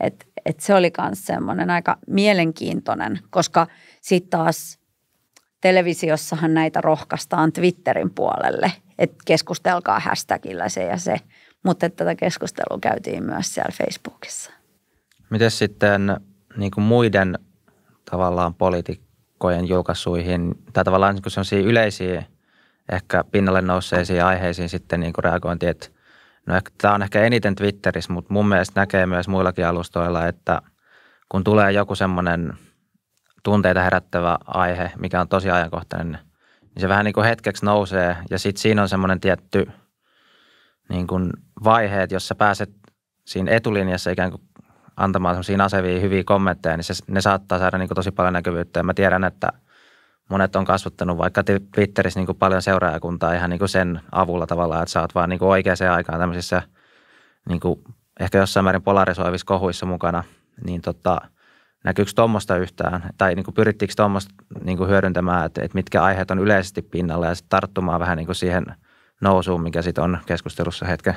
[SPEAKER 2] Et, et se oli myös semmoinen aika mielenkiintoinen, koska sitten taas televisiossahan näitä rohkaistaan Twitterin puolelle, että keskustelkaa hashtagillä se ja se, mutta tätä keskustelua käytiin myös siellä Facebookissa.
[SPEAKER 1] Miten sitten niin kuin muiden tavallaan poliitikkojen julkaisuihin tai tavallaan niin sellaisiin yleisiä ehkä pinnalle nousseisiin aiheisiin sitten niin kuin reagointi, että no ehkä, tämä on ehkä eniten Twitterissä, mutta mun mielestä näkee myös muillakin alustoilla, että kun tulee joku semmoinen tunteita herättävä aihe, mikä on tosi ajankohtainen, niin se vähän niin kuin hetkeksi nousee ja sitten siinä on semmoinen tietty niin kuin vaihe, että jos sä pääset siinä etulinjassa ikään kuin antamaan semmoisia asevia hyviä kommentteja, niin se, ne saattaa saada niin kuin tosi paljon näkyvyyttä. Ja mä tiedän, että monet on kasvattanut vaikka Twitterissä niin kuin paljon seuraajakuntaa ihan niin kuin sen avulla tavallaan, että oot vaan niin kuin oikeaan aikaan tämmöisissä niin kuin ehkä jossain määrin polarisoivissa kohuissa mukana, niin tota, näkyykö tuommoista yhtään? Tai niin kuin pyrittiinkö tuommoista niin hyödyntämään, että, että mitkä aiheet on yleisesti pinnalla ja sitten tarttumaan vähän niin kuin siihen nousuun, mikä sitten on keskustelussa hetken?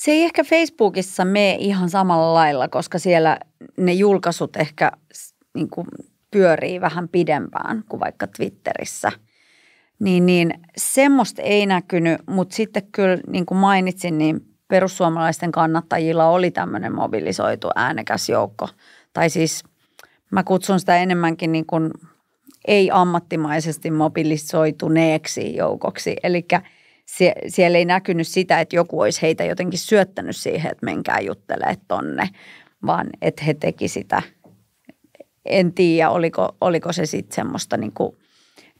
[SPEAKER 2] Se ei ehkä Facebookissa mene ihan samalla lailla, koska siellä ne julkaisut ehkä niin kuin pyörii vähän pidempään kuin vaikka Twitterissä. Niin, niin semmoista ei näkynyt, mutta sitten kyllä niin kuin mainitsin, niin perussuomalaisten kannattajilla oli tämmöinen mobilisoitu äänekäs joukko. Tai siis mä kutsun sitä enemmänkin niin kuin ei-ammattimaisesti mobilisoituneeksi joukoksi. Eli sie, siellä ei näkynyt sitä, että joku olisi heitä jotenkin syöttänyt siihen, että menkää juttelee tonne, vaan että he teki sitä. En tiedä, oliko, oliko se sitten semmoista niin kuin,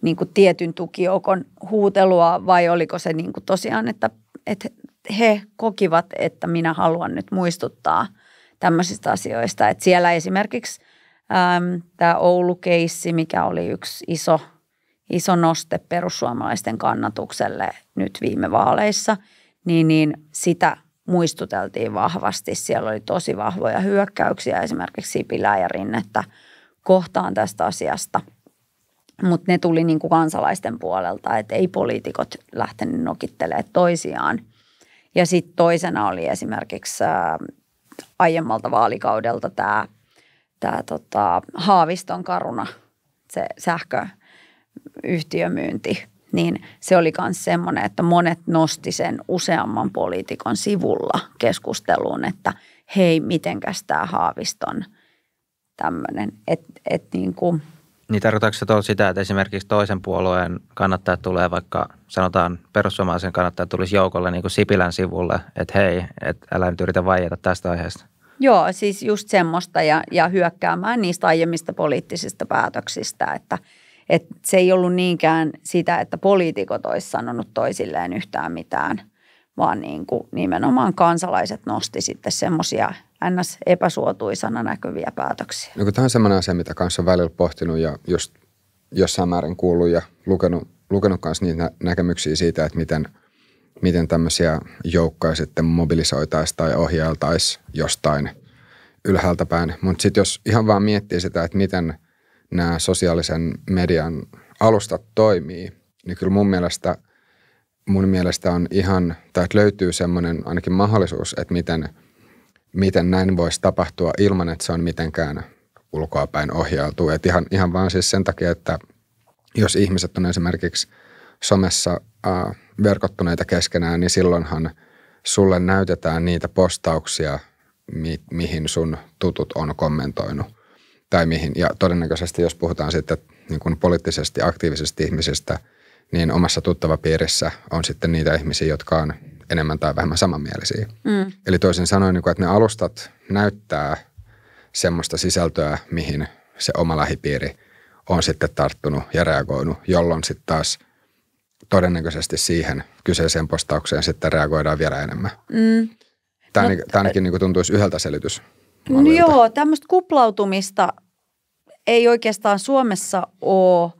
[SPEAKER 2] niinku tietyn tukijoukon huutelua vai oliko se niinku tosiaan, että, että he kokivat, että minä haluan nyt muistuttaa tämmöisistä asioista. Että siellä esimerkiksi tämä Oulu-keissi, mikä oli yksi iso – iso noste perussuomalaisten kannatukselle nyt viime vaaleissa, niin, niin sitä muistuteltiin vahvasti. Siellä oli tosi vahvoja hyökkäyksiä esimerkiksi Sipilä ja Rinnettä kohtaan tästä asiasta. Mutta ne tuli niinku kansalaisten puolelta, että ei poliitikot lähteneet nokittelemaan toisiaan. Ja sitten toisena oli esimerkiksi ää, aiemmalta vaalikaudelta tämä tää tota, Haaviston karuna, se sähkö, yhtiömyynti, niin se oli myös semmoinen, että monet nosti sen useamman poliitikon sivulla keskusteluun, että hei, mitenkäs tämä Haaviston tämmöinen. että et niin, kuin.
[SPEAKER 1] niin tarkoitatko se sitä, että esimerkiksi toisen puolueen kannattaja tulee vaikka, sanotaan perussuomalaisen kannattaja tulisi joukolle niin kuin Sipilän sivulle, että hei, et älä nyt yritä vaieta tästä aiheesta?
[SPEAKER 2] Joo, siis just semmoista ja, ja hyökkäämään niistä aiemmista poliittisista päätöksistä, että – et se ei ollut niinkään sitä, että poliitikot olisi sanonut toisilleen yhtään mitään, vaan niin kuin nimenomaan kansalaiset nosti sitten semmoisia ns. epäsuotuisana näkyviä päätöksiä.
[SPEAKER 3] No, tämä on semmoinen asia, mitä kanssa on välillä pohtinut ja just jossain määrin kuullut ja lukenut, lukenut kanssa niitä näkemyksiä siitä, että miten, miten tämmöisiä joukkoja sitten mobilisoitaisiin tai ohjailtaisiin jostain ylhäältä päin. Mutta sitten jos ihan vaan miettii sitä, että miten – nämä sosiaalisen median alustat toimii, niin kyllä mun mielestä, mun mielestä on ihan, tai että löytyy semmoinen ainakin mahdollisuus, että miten, miten näin voisi tapahtua ilman, että se on mitenkään ulkoapäin ohjautuu. Että ihan, ihan vaan siis sen takia, että jos ihmiset on esimerkiksi somessa ää, verkottuneita keskenään, niin silloinhan sulle näytetään niitä postauksia, mi- mihin sun tutut on kommentoinut tai mihin. Ja todennäköisesti, jos puhutaan sitten niin kuin poliittisesti aktiivisesti ihmisistä, niin omassa tuttavapiirissä on sitten niitä ihmisiä, jotka on enemmän tai vähemmän samanmielisiä. Mm. Eli toisin sanoen, niin kuin, että ne alustat näyttää semmoista sisältöä, mihin se oma lähipiiri on sitten tarttunut ja reagoinut, jolloin sitten taas – todennäköisesti siihen kyseiseen postaukseen sitten reagoidaan vielä enemmän. Mm. Tämä, no. ainakin, niin kuin tuntuisi yhdeltä selitys,
[SPEAKER 2] No joo, tämmöistä kuplautumista ei oikeastaan Suomessa ole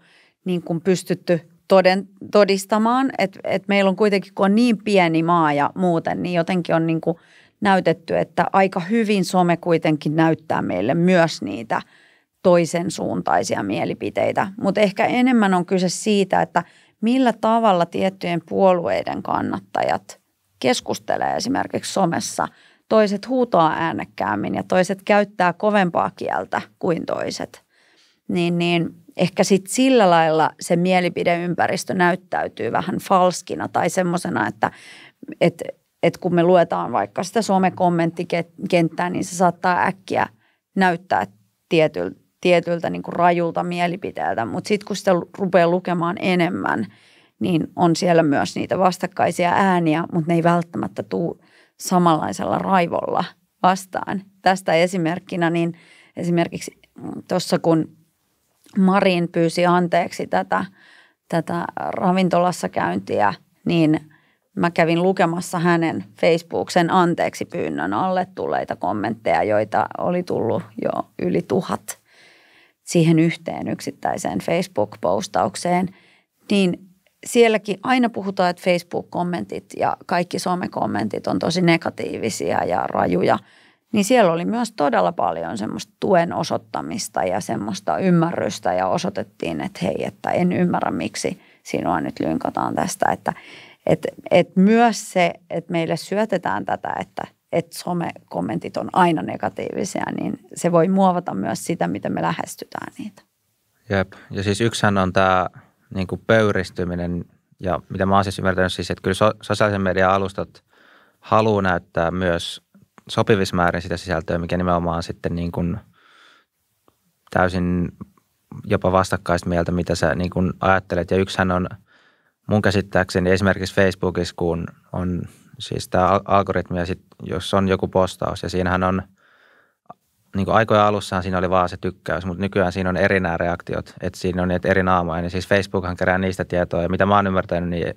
[SPEAKER 2] niin kuin pystytty toden, todistamaan. Et, et meillä on kuitenkin, kun on niin pieni maa ja muuten, niin jotenkin on niin kuin näytetty, että aika hyvin some kuitenkin näyttää meille myös niitä toisen suuntaisia mielipiteitä. Mutta ehkä enemmän on kyse siitä, että millä tavalla tiettyjen puolueiden kannattajat keskustelee esimerkiksi somessa – toiset huutaa äänekkäämmin ja toiset käyttää kovempaa kieltä kuin toiset, niin, niin ehkä sit sillä lailla se mielipideympäristö näyttäytyy vähän falskina tai semmoisena, että et, et kun me luetaan vaikka sitä somekommenttikenttää, niin se saattaa äkkiä näyttää tietyltä, tietyltä niin kuin rajulta mielipiteeltä, mutta sitten kun sitä rupeaa lukemaan enemmän, niin on siellä myös niitä vastakkaisia ääniä, mutta ne ei välttämättä tule samanlaisella raivolla vastaan. Tästä esimerkkinä niin esimerkiksi tuossa kun Marin pyysi anteeksi tätä, tätä ravintolassa käyntiä, niin mä kävin lukemassa hänen Facebooksen anteeksi pyynnön alle tulleita kommentteja, joita oli tullut jo yli tuhat siihen yhteen yksittäiseen Facebook-postaukseen, niin sielläkin aina puhutaan, että Facebook-kommentit ja kaikki somekommentit on tosi negatiivisia ja rajuja. Niin siellä oli myös todella paljon semmoista tuen osoittamista ja semmoista ymmärrystä ja osoitettiin, että hei, että en ymmärrä miksi sinua nyt lynkataan tästä. Että et, et myös se, että meille syötetään tätä, että että somekommentit on aina negatiivisia, niin se voi muovata myös sitä, miten me lähestytään niitä.
[SPEAKER 1] Jep. Ja siis yksihän on tämä niin kuin pöyristyminen ja mitä mä oon siis ymmärtänyt siis, että kyllä so- sosiaalisen median alustat haluaa näyttää myös sopivissa määrin sitä sisältöä, mikä nimenomaan sitten niin kuin täysin jopa vastakkaista mieltä, mitä sä niin kuin ajattelet. Ja yksihän on mun käsittääkseni esimerkiksi Facebookissa, kun on siis tämä algoritmi ja sit, jos on joku postaus ja siinähän on – niin kuin aikojen alussahan siinä oli vaan se tykkäys, mutta nykyään siinä on eri nämä reaktiot, että siinä on niitä eri naamoja, niin siis Facebookhan kerää niistä tietoa ja mitä mä oon ymmärtänyt, niin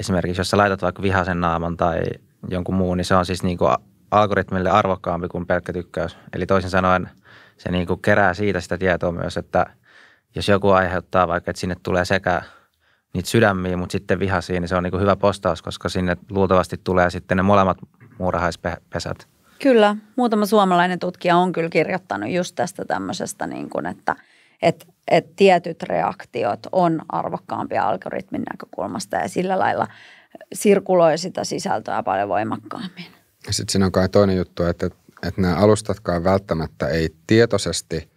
[SPEAKER 1] esimerkiksi jos sä laitat vaikka vihaisen naaman tai jonkun muun, niin se on siis niin kuin algoritmille arvokkaampi kuin pelkkä tykkäys. Eli toisin sanoen se niin kuin kerää siitä sitä tietoa myös, että jos joku aiheuttaa vaikka, että sinne tulee sekä niitä sydämiä, mutta sitten vihaisia, niin se on niin kuin hyvä postaus, koska sinne luultavasti tulee sitten ne molemmat muurahaispesät.
[SPEAKER 2] Kyllä, muutama suomalainen tutkija on kyllä kirjoittanut just tästä tämmöisestä, niin kuin, että, että, että tietyt reaktiot on arvokkaampia algoritmin näkökulmasta ja sillä lailla sirkuloi sitä sisältöä paljon voimakkaammin.
[SPEAKER 3] Ja sitten siinä on kai toinen juttu, että, että nämä alustatkaan välttämättä ei tietoisesti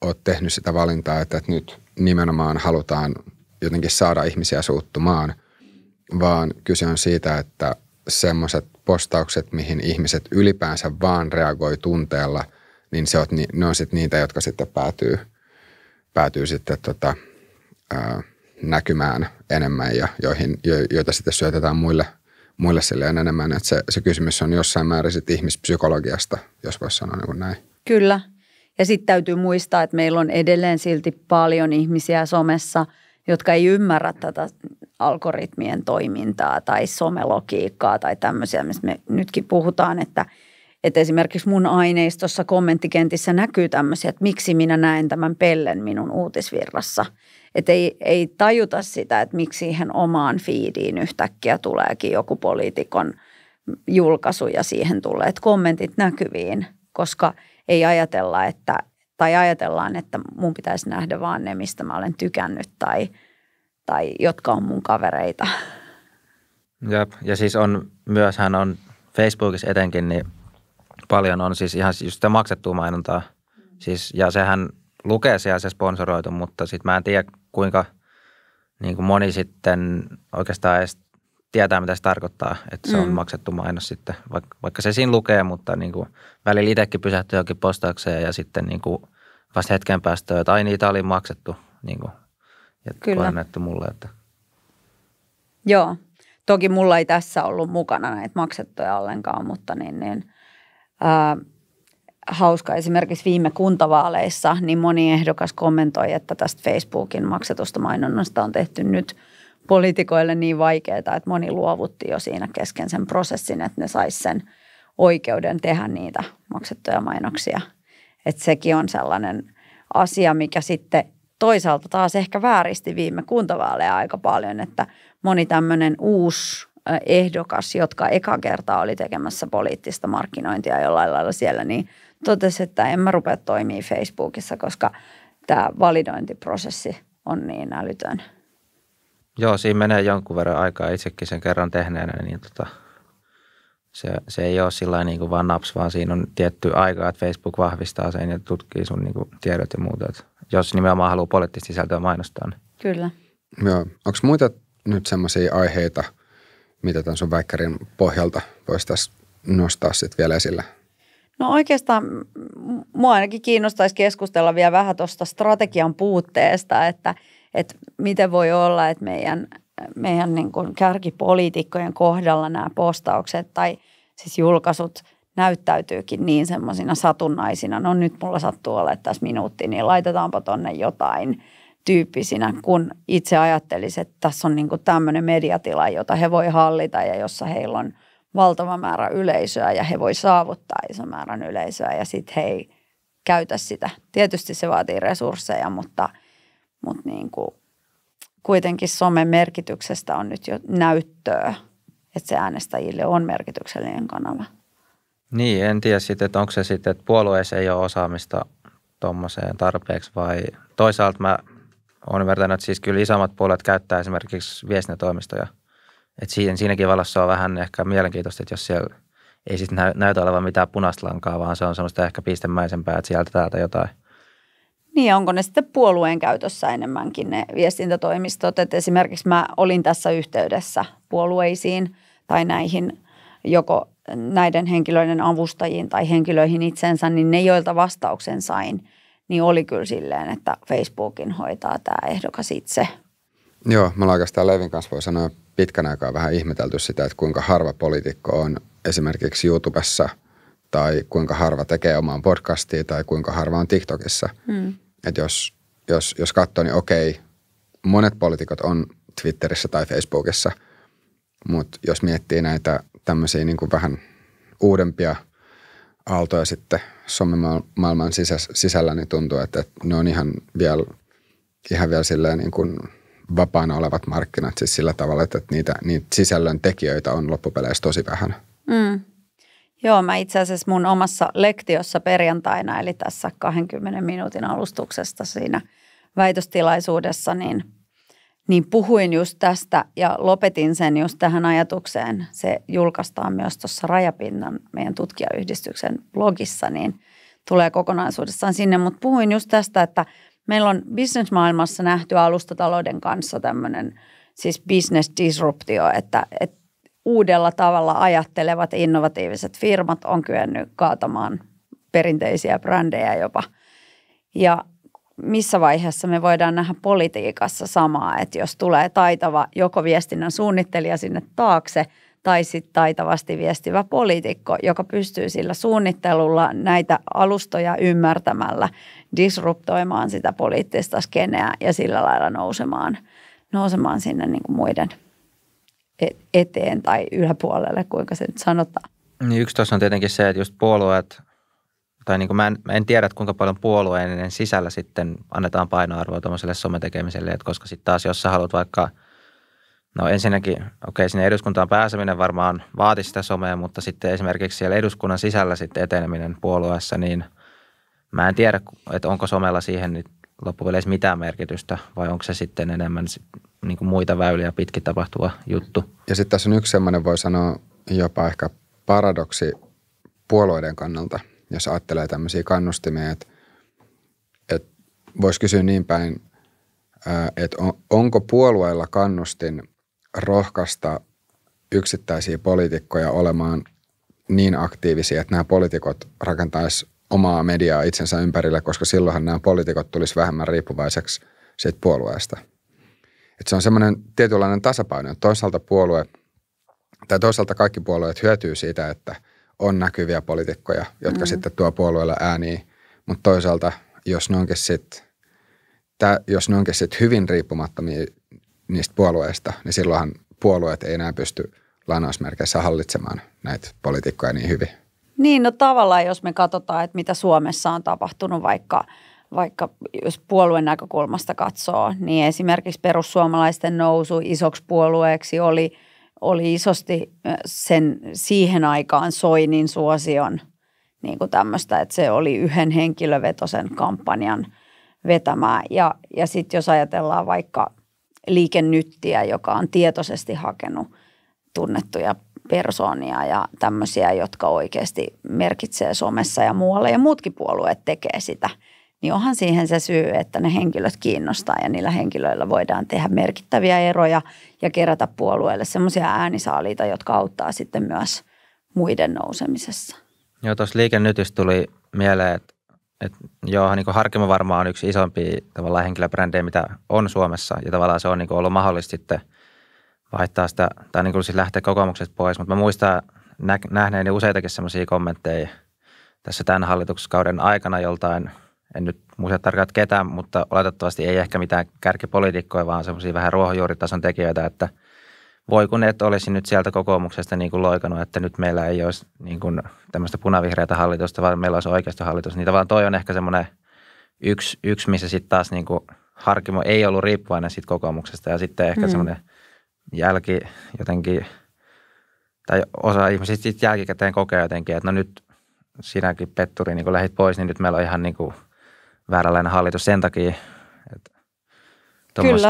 [SPEAKER 3] ole tehnyt sitä valintaa, että, että nyt nimenomaan halutaan jotenkin saada ihmisiä suuttumaan, vaan kyse on siitä, että semmoiset postaukset, mihin ihmiset ylipäänsä vaan reagoi tunteella, niin se on, ne on sitten niitä, jotka sitten päätyy, päätyy sitten tota, ää, näkymään enemmän ja joihin, jo, joita sitten syötetään muille, muille silleen enemmän. Että se, se kysymys on jossain määrin sitten ihmispsykologiasta, jos voisi sanoa niin kuin näin.
[SPEAKER 2] Kyllä. Ja sitten täytyy muistaa, että meillä on edelleen silti paljon ihmisiä somessa, jotka ei ymmärrä tätä algoritmien toimintaa tai somelogiikkaa tai tämmöisiä, mistä me nytkin puhutaan, että, että esimerkiksi mun aineistossa kommenttikentissä näkyy tämmöisiä, että miksi minä näen tämän pellen minun uutisvirrassa. Että ei, ei tajuta sitä, että miksi siihen omaan fiidiin yhtäkkiä tuleekin joku poliitikon julkaisu ja siihen tulleet kommentit näkyviin, koska ei ajatella, että, tai ajatellaan, että mun pitäisi nähdä vaan ne, mistä mä olen tykännyt tai – tai jotka on mun kavereita.
[SPEAKER 1] Jep. Ja siis on, myös hän on Facebookissa etenkin, niin paljon on siis ihan just sitä maksettua mainontaa. Siis, ja sehän lukee siellä se sponsoroitu, mutta sitten mä en tiedä kuinka niin kuin moni sitten oikeastaan edes tietää, mitä se tarkoittaa, että se mm. on maksettu mainos sitten, vaikka, vaikka se siinä lukee, mutta niin kuin välillä itsekin pysähtyy jokin postaukseen ja sitten niin kuin vasta hetken päästä, että ai niitä oli maksettu, niin kuin ja Kyllä. lainaatte mulle, että...
[SPEAKER 2] Joo. Toki mulla ei tässä ollut mukana näitä maksettuja ollenkaan, mutta niin, niin, ää, hauska esimerkiksi viime kuntavaaleissa, niin moni ehdokas kommentoi, että tästä Facebookin maksetusta mainonnasta on tehty nyt poliitikoille niin vaikeaa, että moni luovutti jo siinä kesken sen prosessin, että ne saisi sen oikeuden tehdä niitä maksettuja mainoksia. Että sekin on sellainen asia, mikä sitten toisaalta taas ehkä vääristi viime kuntavaaleja aika paljon, että moni tämmöinen uusi ehdokas, jotka eka kertaa oli tekemässä poliittista markkinointia jollain lailla siellä, niin totesi, että en mä rupea toimii Facebookissa, koska tämä validointiprosessi on niin älytön.
[SPEAKER 1] Joo, siinä menee jonkun verran aikaa itsekin sen kerran tehneenä, niin tota, se, se ei ole sillä niin kuin vaan naps, vaan siinä on tietty aika, että Facebook vahvistaa sen ja tutkii sun niin kuin tiedot ja muuta. Et jos nimenomaan haluaa poliittista sisältöä mainostaa.
[SPEAKER 3] Niin. Kyllä. Joo. Onko muita nyt semmoisia aiheita, mitä tämän sun väikkärin pohjalta voisi tässä nostaa sitten vielä esillä?
[SPEAKER 2] No oikeastaan mua ainakin kiinnostaisi keskustella vielä vähän tuosta strategian puutteesta, että, että miten voi olla, että meidän – meidän niin kuin kärkipoliitikkojen kohdalla nämä postaukset tai siis julkaisut näyttäytyykin niin semmoisina satunnaisina. No nyt mulla sattuu olla tässä minuutti, niin laitetaanpa tonne jotain tyyppisinä, kun itse ajattelisi, että tässä on niin kuin tämmöinen mediatila, jota he voi hallita ja jossa heillä on valtava määrä yleisöä ja he voi saavuttaa ison määrän yleisöä ja sitten he ei käytä sitä. Tietysti se vaatii resursseja, mutta, mutta niin kuin kuitenkin somen merkityksestä on nyt jo näyttöä, että se äänestäjille on merkityksellinen kanava.
[SPEAKER 1] Niin, en tiedä sitten, että onko se sitten, että puolueessa ei ole osaamista tuommoiseen tarpeeksi vai toisaalta mä olen ymmärtänyt, että siis kyllä isommat puolet käyttää esimerkiksi viestintätoimistoja. että siinä, siinäkin valossa on vähän ehkä mielenkiintoista, että jos siellä ei sitten näytä olevan mitään punaista lankaa, vaan se on semmoista ehkä pistemäisempää, että sieltä täältä jotain –
[SPEAKER 2] niin, onko ne sitten puolueen käytössä enemmänkin ne viestintätoimistot? Et esimerkiksi mä olin tässä yhteydessä puolueisiin tai näihin joko näiden henkilöiden avustajiin tai henkilöihin itsensä, niin ne, joilta vastauksen sain, niin oli kyllä silleen, että Facebookin hoitaa tämä ehdokas itse.
[SPEAKER 3] Joo, me ollaan oikeastaan Levin kanssa voi sanoa pitkän aikaa vähän ihmetelty sitä, että kuinka harva poliitikko on esimerkiksi YouTubessa tai kuinka harva tekee omaan podcastiin tai kuinka harva on TikTokissa. Hmm. Että jos, jos, jos katsoo, niin okei, monet poliitikot on Twitterissä tai Facebookissa, mutta jos miettii näitä tämmöisiä niin kuin vähän uudempia aaltoja sitten somemaailman sisä, sisällä, niin tuntuu, että, että ne on ihan vielä, ihan vielä silleen niin kuin vapaana olevat markkinat siis sillä tavalla, että niitä, niitä sisällön tekijöitä on loppupeleissä tosi vähän.
[SPEAKER 2] Mm. Joo, mä itse asiassa mun omassa lektiossa perjantaina, eli tässä 20 minuutin alustuksesta siinä väitöstilaisuudessa, niin, niin puhuin just tästä ja lopetin sen just tähän ajatukseen. Se julkaistaan myös tuossa Rajapinnan meidän tutkijayhdistyksen blogissa, niin tulee kokonaisuudessaan sinne. Mutta puhuin just tästä, että meillä on bisnesmaailmassa nähty alustatalouden kanssa tämmöinen siis business disruptio, että, että uudella tavalla ajattelevat innovatiiviset firmat on kyennyt kaatamaan perinteisiä brändejä jopa. Ja missä vaiheessa me voidaan nähdä politiikassa samaa, että jos tulee taitava joko viestinnän suunnittelija sinne taakse tai sitten taitavasti viestivä poliitikko, joka pystyy sillä suunnittelulla näitä alustoja ymmärtämällä disruptoimaan sitä poliittista skeneä ja sillä lailla nousemaan, nousemaan sinne niin kuin muiden – E-, eteen tai yläpuolelle, kuinka se nyt sanotaan.
[SPEAKER 1] Niin yksi tuossa on tietenkin se, että just puolueet, tai niin kuin mä, en, mä en tiedä, että kuinka paljon puolueen sisällä sitten annetaan painoarvoa tuommoiselle sometekemiselle, että koska sitten taas jos sä haluat vaikka, no ensinnäkin, okei, okay, sinne eduskuntaan pääseminen varmaan vaatii sitä somea, mutta sitten esimerkiksi siellä eduskunnan sisällä sitten eteneminen puolueessa, niin mä en tiedä, että onko somella siihen nyt loppupeleissä mitään merkitystä vai onko se
[SPEAKER 3] sitten enemmän niin kuin muita väyliä pitkin tapahtuva juttu. Ja sitten tässä on yksi semmoinen, voi sanoa jopa ehkä paradoksi puolueiden kannalta, jos ajattelee tämmöisiä kannustimia, että, että voisi kysyä niin päin, että onko puolueilla kannustin rohkaista yksittäisiä poliitikkoja olemaan niin aktiivisia, että nämä poliitikot rakentaisi omaa mediaa itsensä ympärille, koska silloinhan nämä poliitikot tulisi vähemmän riippuvaiseksi siitä puolueesta – että se on semmoinen tietynlainen tasapaino, että toisaalta puolue tai toisaalta kaikki puolueet hyötyy siitä, että on näkyviä poliitikkoja, jotka mm-hmm. sitten tuo puolueella ääniä, mutta toisaalta jos ne onkin sitten jos sit hyvin riippumattomia niistä puolueista, niin silloinhan puolueet ei enää pysty lainausmerkeissä hallitsemaan näitä poliitikkoja niin hyvin.
[SPEAKER 2] Niin, no tavallaan jos me katsotaan, että mitä Suomessa on tapahtunut vaikka – vaikka jos puolueen näkökulmasta katsoo, niin esimerkiksi perussuomalaisten nousu isoksi puolueeksi oli, oli isosti sen siihen aikaan Soinin suosion niin kuin tämmöistä, että se oli yhden henkilövetosen kampanjan vetämää. Ja, ja sitten jos ajatellaan vaikka liikennyttiä, joka on tietoisesti hakenut tunnettuja persoonia ja tämmöisiä, jotka oikeasti merkitsee somessa ja muualla. Ja muutkin puolueet tekee sitä – niin onhan siihen se syy, että ne henkilöt kiinnostaa ja niillä henkilöillä voidaan tehdä merkittäviä eroja ja kerätä puolueelle semmoisia äänisaaliita, jotka auttaa sitten myös muiden nousemisessa.
[SPEAKER 1] Joo, tuossa liikennytystä tuli mieleen, että, et, joo, niin Harkimo varmaan on yksi isompi tavallaan henkilöbrändejä, mitä on Suomessa ja tavallaan se on niin ollut mahdollista sitten vaihtaa sitä, tai niin kuin siis lähteä kokoomukset pois, mutta mä muistan nä- nähneeni useitakin semmoisia kommentteja tässä tämän hallituskauden aikana joltain – en nyt muista tarkat ketään, mutta oletettavasti ei ehkä mitään kärkipoliitikkoja, vaan semmoisia vähän ruohonjuuritason tekijöitä, että voi kun et olisi nyt sieltä kokoomuksesta niin kuin loikannut, että nyt meillä ei olisi niin kuin tämmöistä punavihreätä hallitusta, vaan meillä olisi hallitus. Niin tavallaan toi on ehkä semmoinen yksi, yksi missä sitten taas niin kuin Harkimo ei ollut riippuvainen siitä kokoomuksesta ja sitten ehkä mm. semmoinen jälki jotenkin, tai osa ihmisistä jälkikäteen kokee jotenkin, että no nyt sinäkin Petturi niin kuin lähit pois, niin nyt meillä on ihan niin kuin – vääränlainen hallitus sen takia, että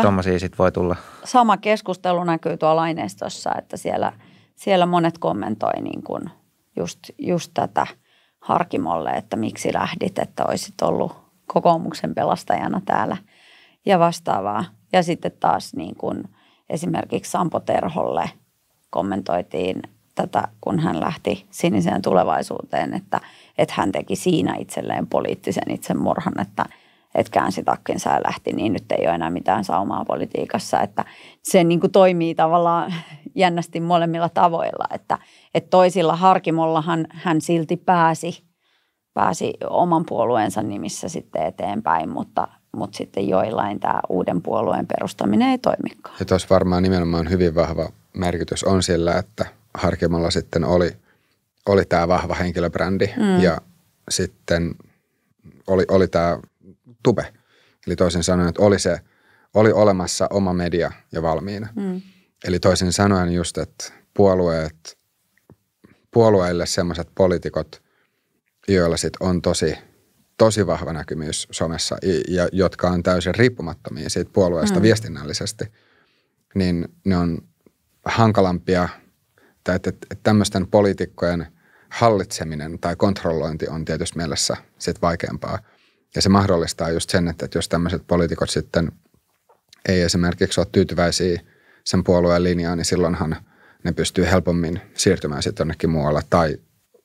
[SPEAKER 1] tuommoisia
[SPEAKER 2] sitten voi tulla. Sama keskustelu näkyy tuolla aineistossa, että siellä, siellä monet kommentoi niin kuin just, just tätä Harkimolle, että miksi lähdit, että olisit ollut kokoomuksen pelastajana täällä ja vastaavaa. Ja sitten taas niin kuin esimerkiksi Sampo Terholle kommentoitiin – tätä, kun hän lähti siniseen tulevaisuuteen, että, että hän teki siinä itselleen poliittisen itsemurhan, että, että käänsi takkinsa ja lähti, niin nyt ei ole enää mitään saumaa politiikassa. Että se niin kuin toimii tavallaan jännästi molemmilla tavoilla, että, että toisilla harkimollahan hän silti pääsi, pääsi oman puolueensa nimissä sitten eteenpäin, mutta, mutta sitten joillain tämä uuden puolueen perustaminen ei
[SPEAKER 3] toimikaan. Ja tuossa varmaan nimenomaan hyvin vahva merkitys on sillä, että Harkimalla sitten oli, oli tämä vahva henkilöbrändi mm. ja sitten oli, oli tämä tube. Eli toisin sanoen, että oli se, oli olemassa oma media ja valmiina. Mm. Eli toisin sanoen just, että puolueet, puolueille sellaiset poliitikot, joilla sit on tosi, tosi vahva näkymys somessa ja jotka on täysin riippumattomia siitä puolueesta mm. viestinnällisesti, niin ne on hankalampia – että, että, että tämmöisten poliitikkojen hallitseminen tai kontrollointi on tietysti mielessä sit vaikeampaa. Ja se mahdollistaa just sen, että, että jos tämmöiset poliitikot sitten ei esimerkiksi ole tyytyväisiä sen puolueen linjaan, niin silloinhan ne pystyy helpommin siirtymään sitten jonnekin muualle tai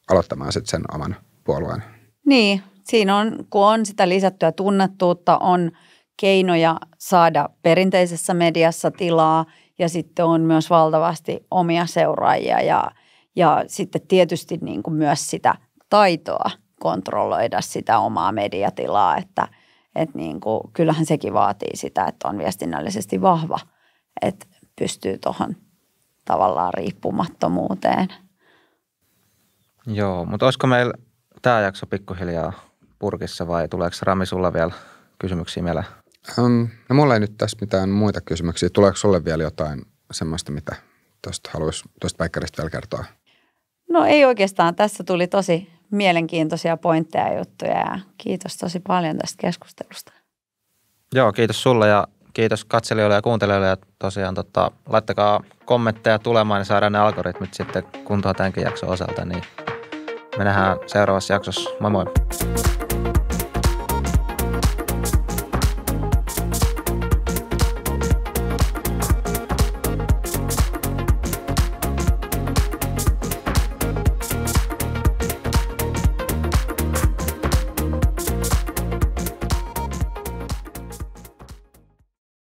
[SPEAKER 3] aloittamaan sitten sen oman puolueen.
[SPEAKER 2] Niin, siinä on, kun on sitä lisättyä tunnettuutta, on keinoja saada perinteisessä mediassa tilaa – ja sitten on myös valtavasti omia seuraajia ja, ja sitten tietysti niin kuin myös sitä taitoa kontrolloida sitä omaa mediatilaa, että että niin kuin, kyllähän sekin vaatii sitä, että on viestinnällisesti vahva, että pystyy tuohon tavallaan riippumattomuuteen.
[SPEAKER 1] Joo, mutta olisiko meillä tämä jakso pikkuhiljaa
[SPEAKER 3] purkissa vai tuleeko Rami sulla vielä kysymyksiä mieleen? Ähm, no mulla ei nyt tässä mitään muita kysymyksiä. Tuleeko sulle vielä jotain semmoista, mitä tuosta haluaisi tuosta päikkäristä vielä kertoa?
[SPEAKER 2] No ei oikeastaan. Tässä tuli tosi mielenkiintoisia pointteja ja juttuja ja kiitos tosi paljon tästä keskustelusta.
[SPEAKER 1] Joo, kiitos sulle ja kiitos katselijoille ja kuuntelijoille ja tosiaan tota, laittakaa kommentteja tulemaan niin saadaan ne algoritmit sitten kuntoon tämänkin jakson osalta, niin me nähdään seuraavassa jaksossa. Moi moi!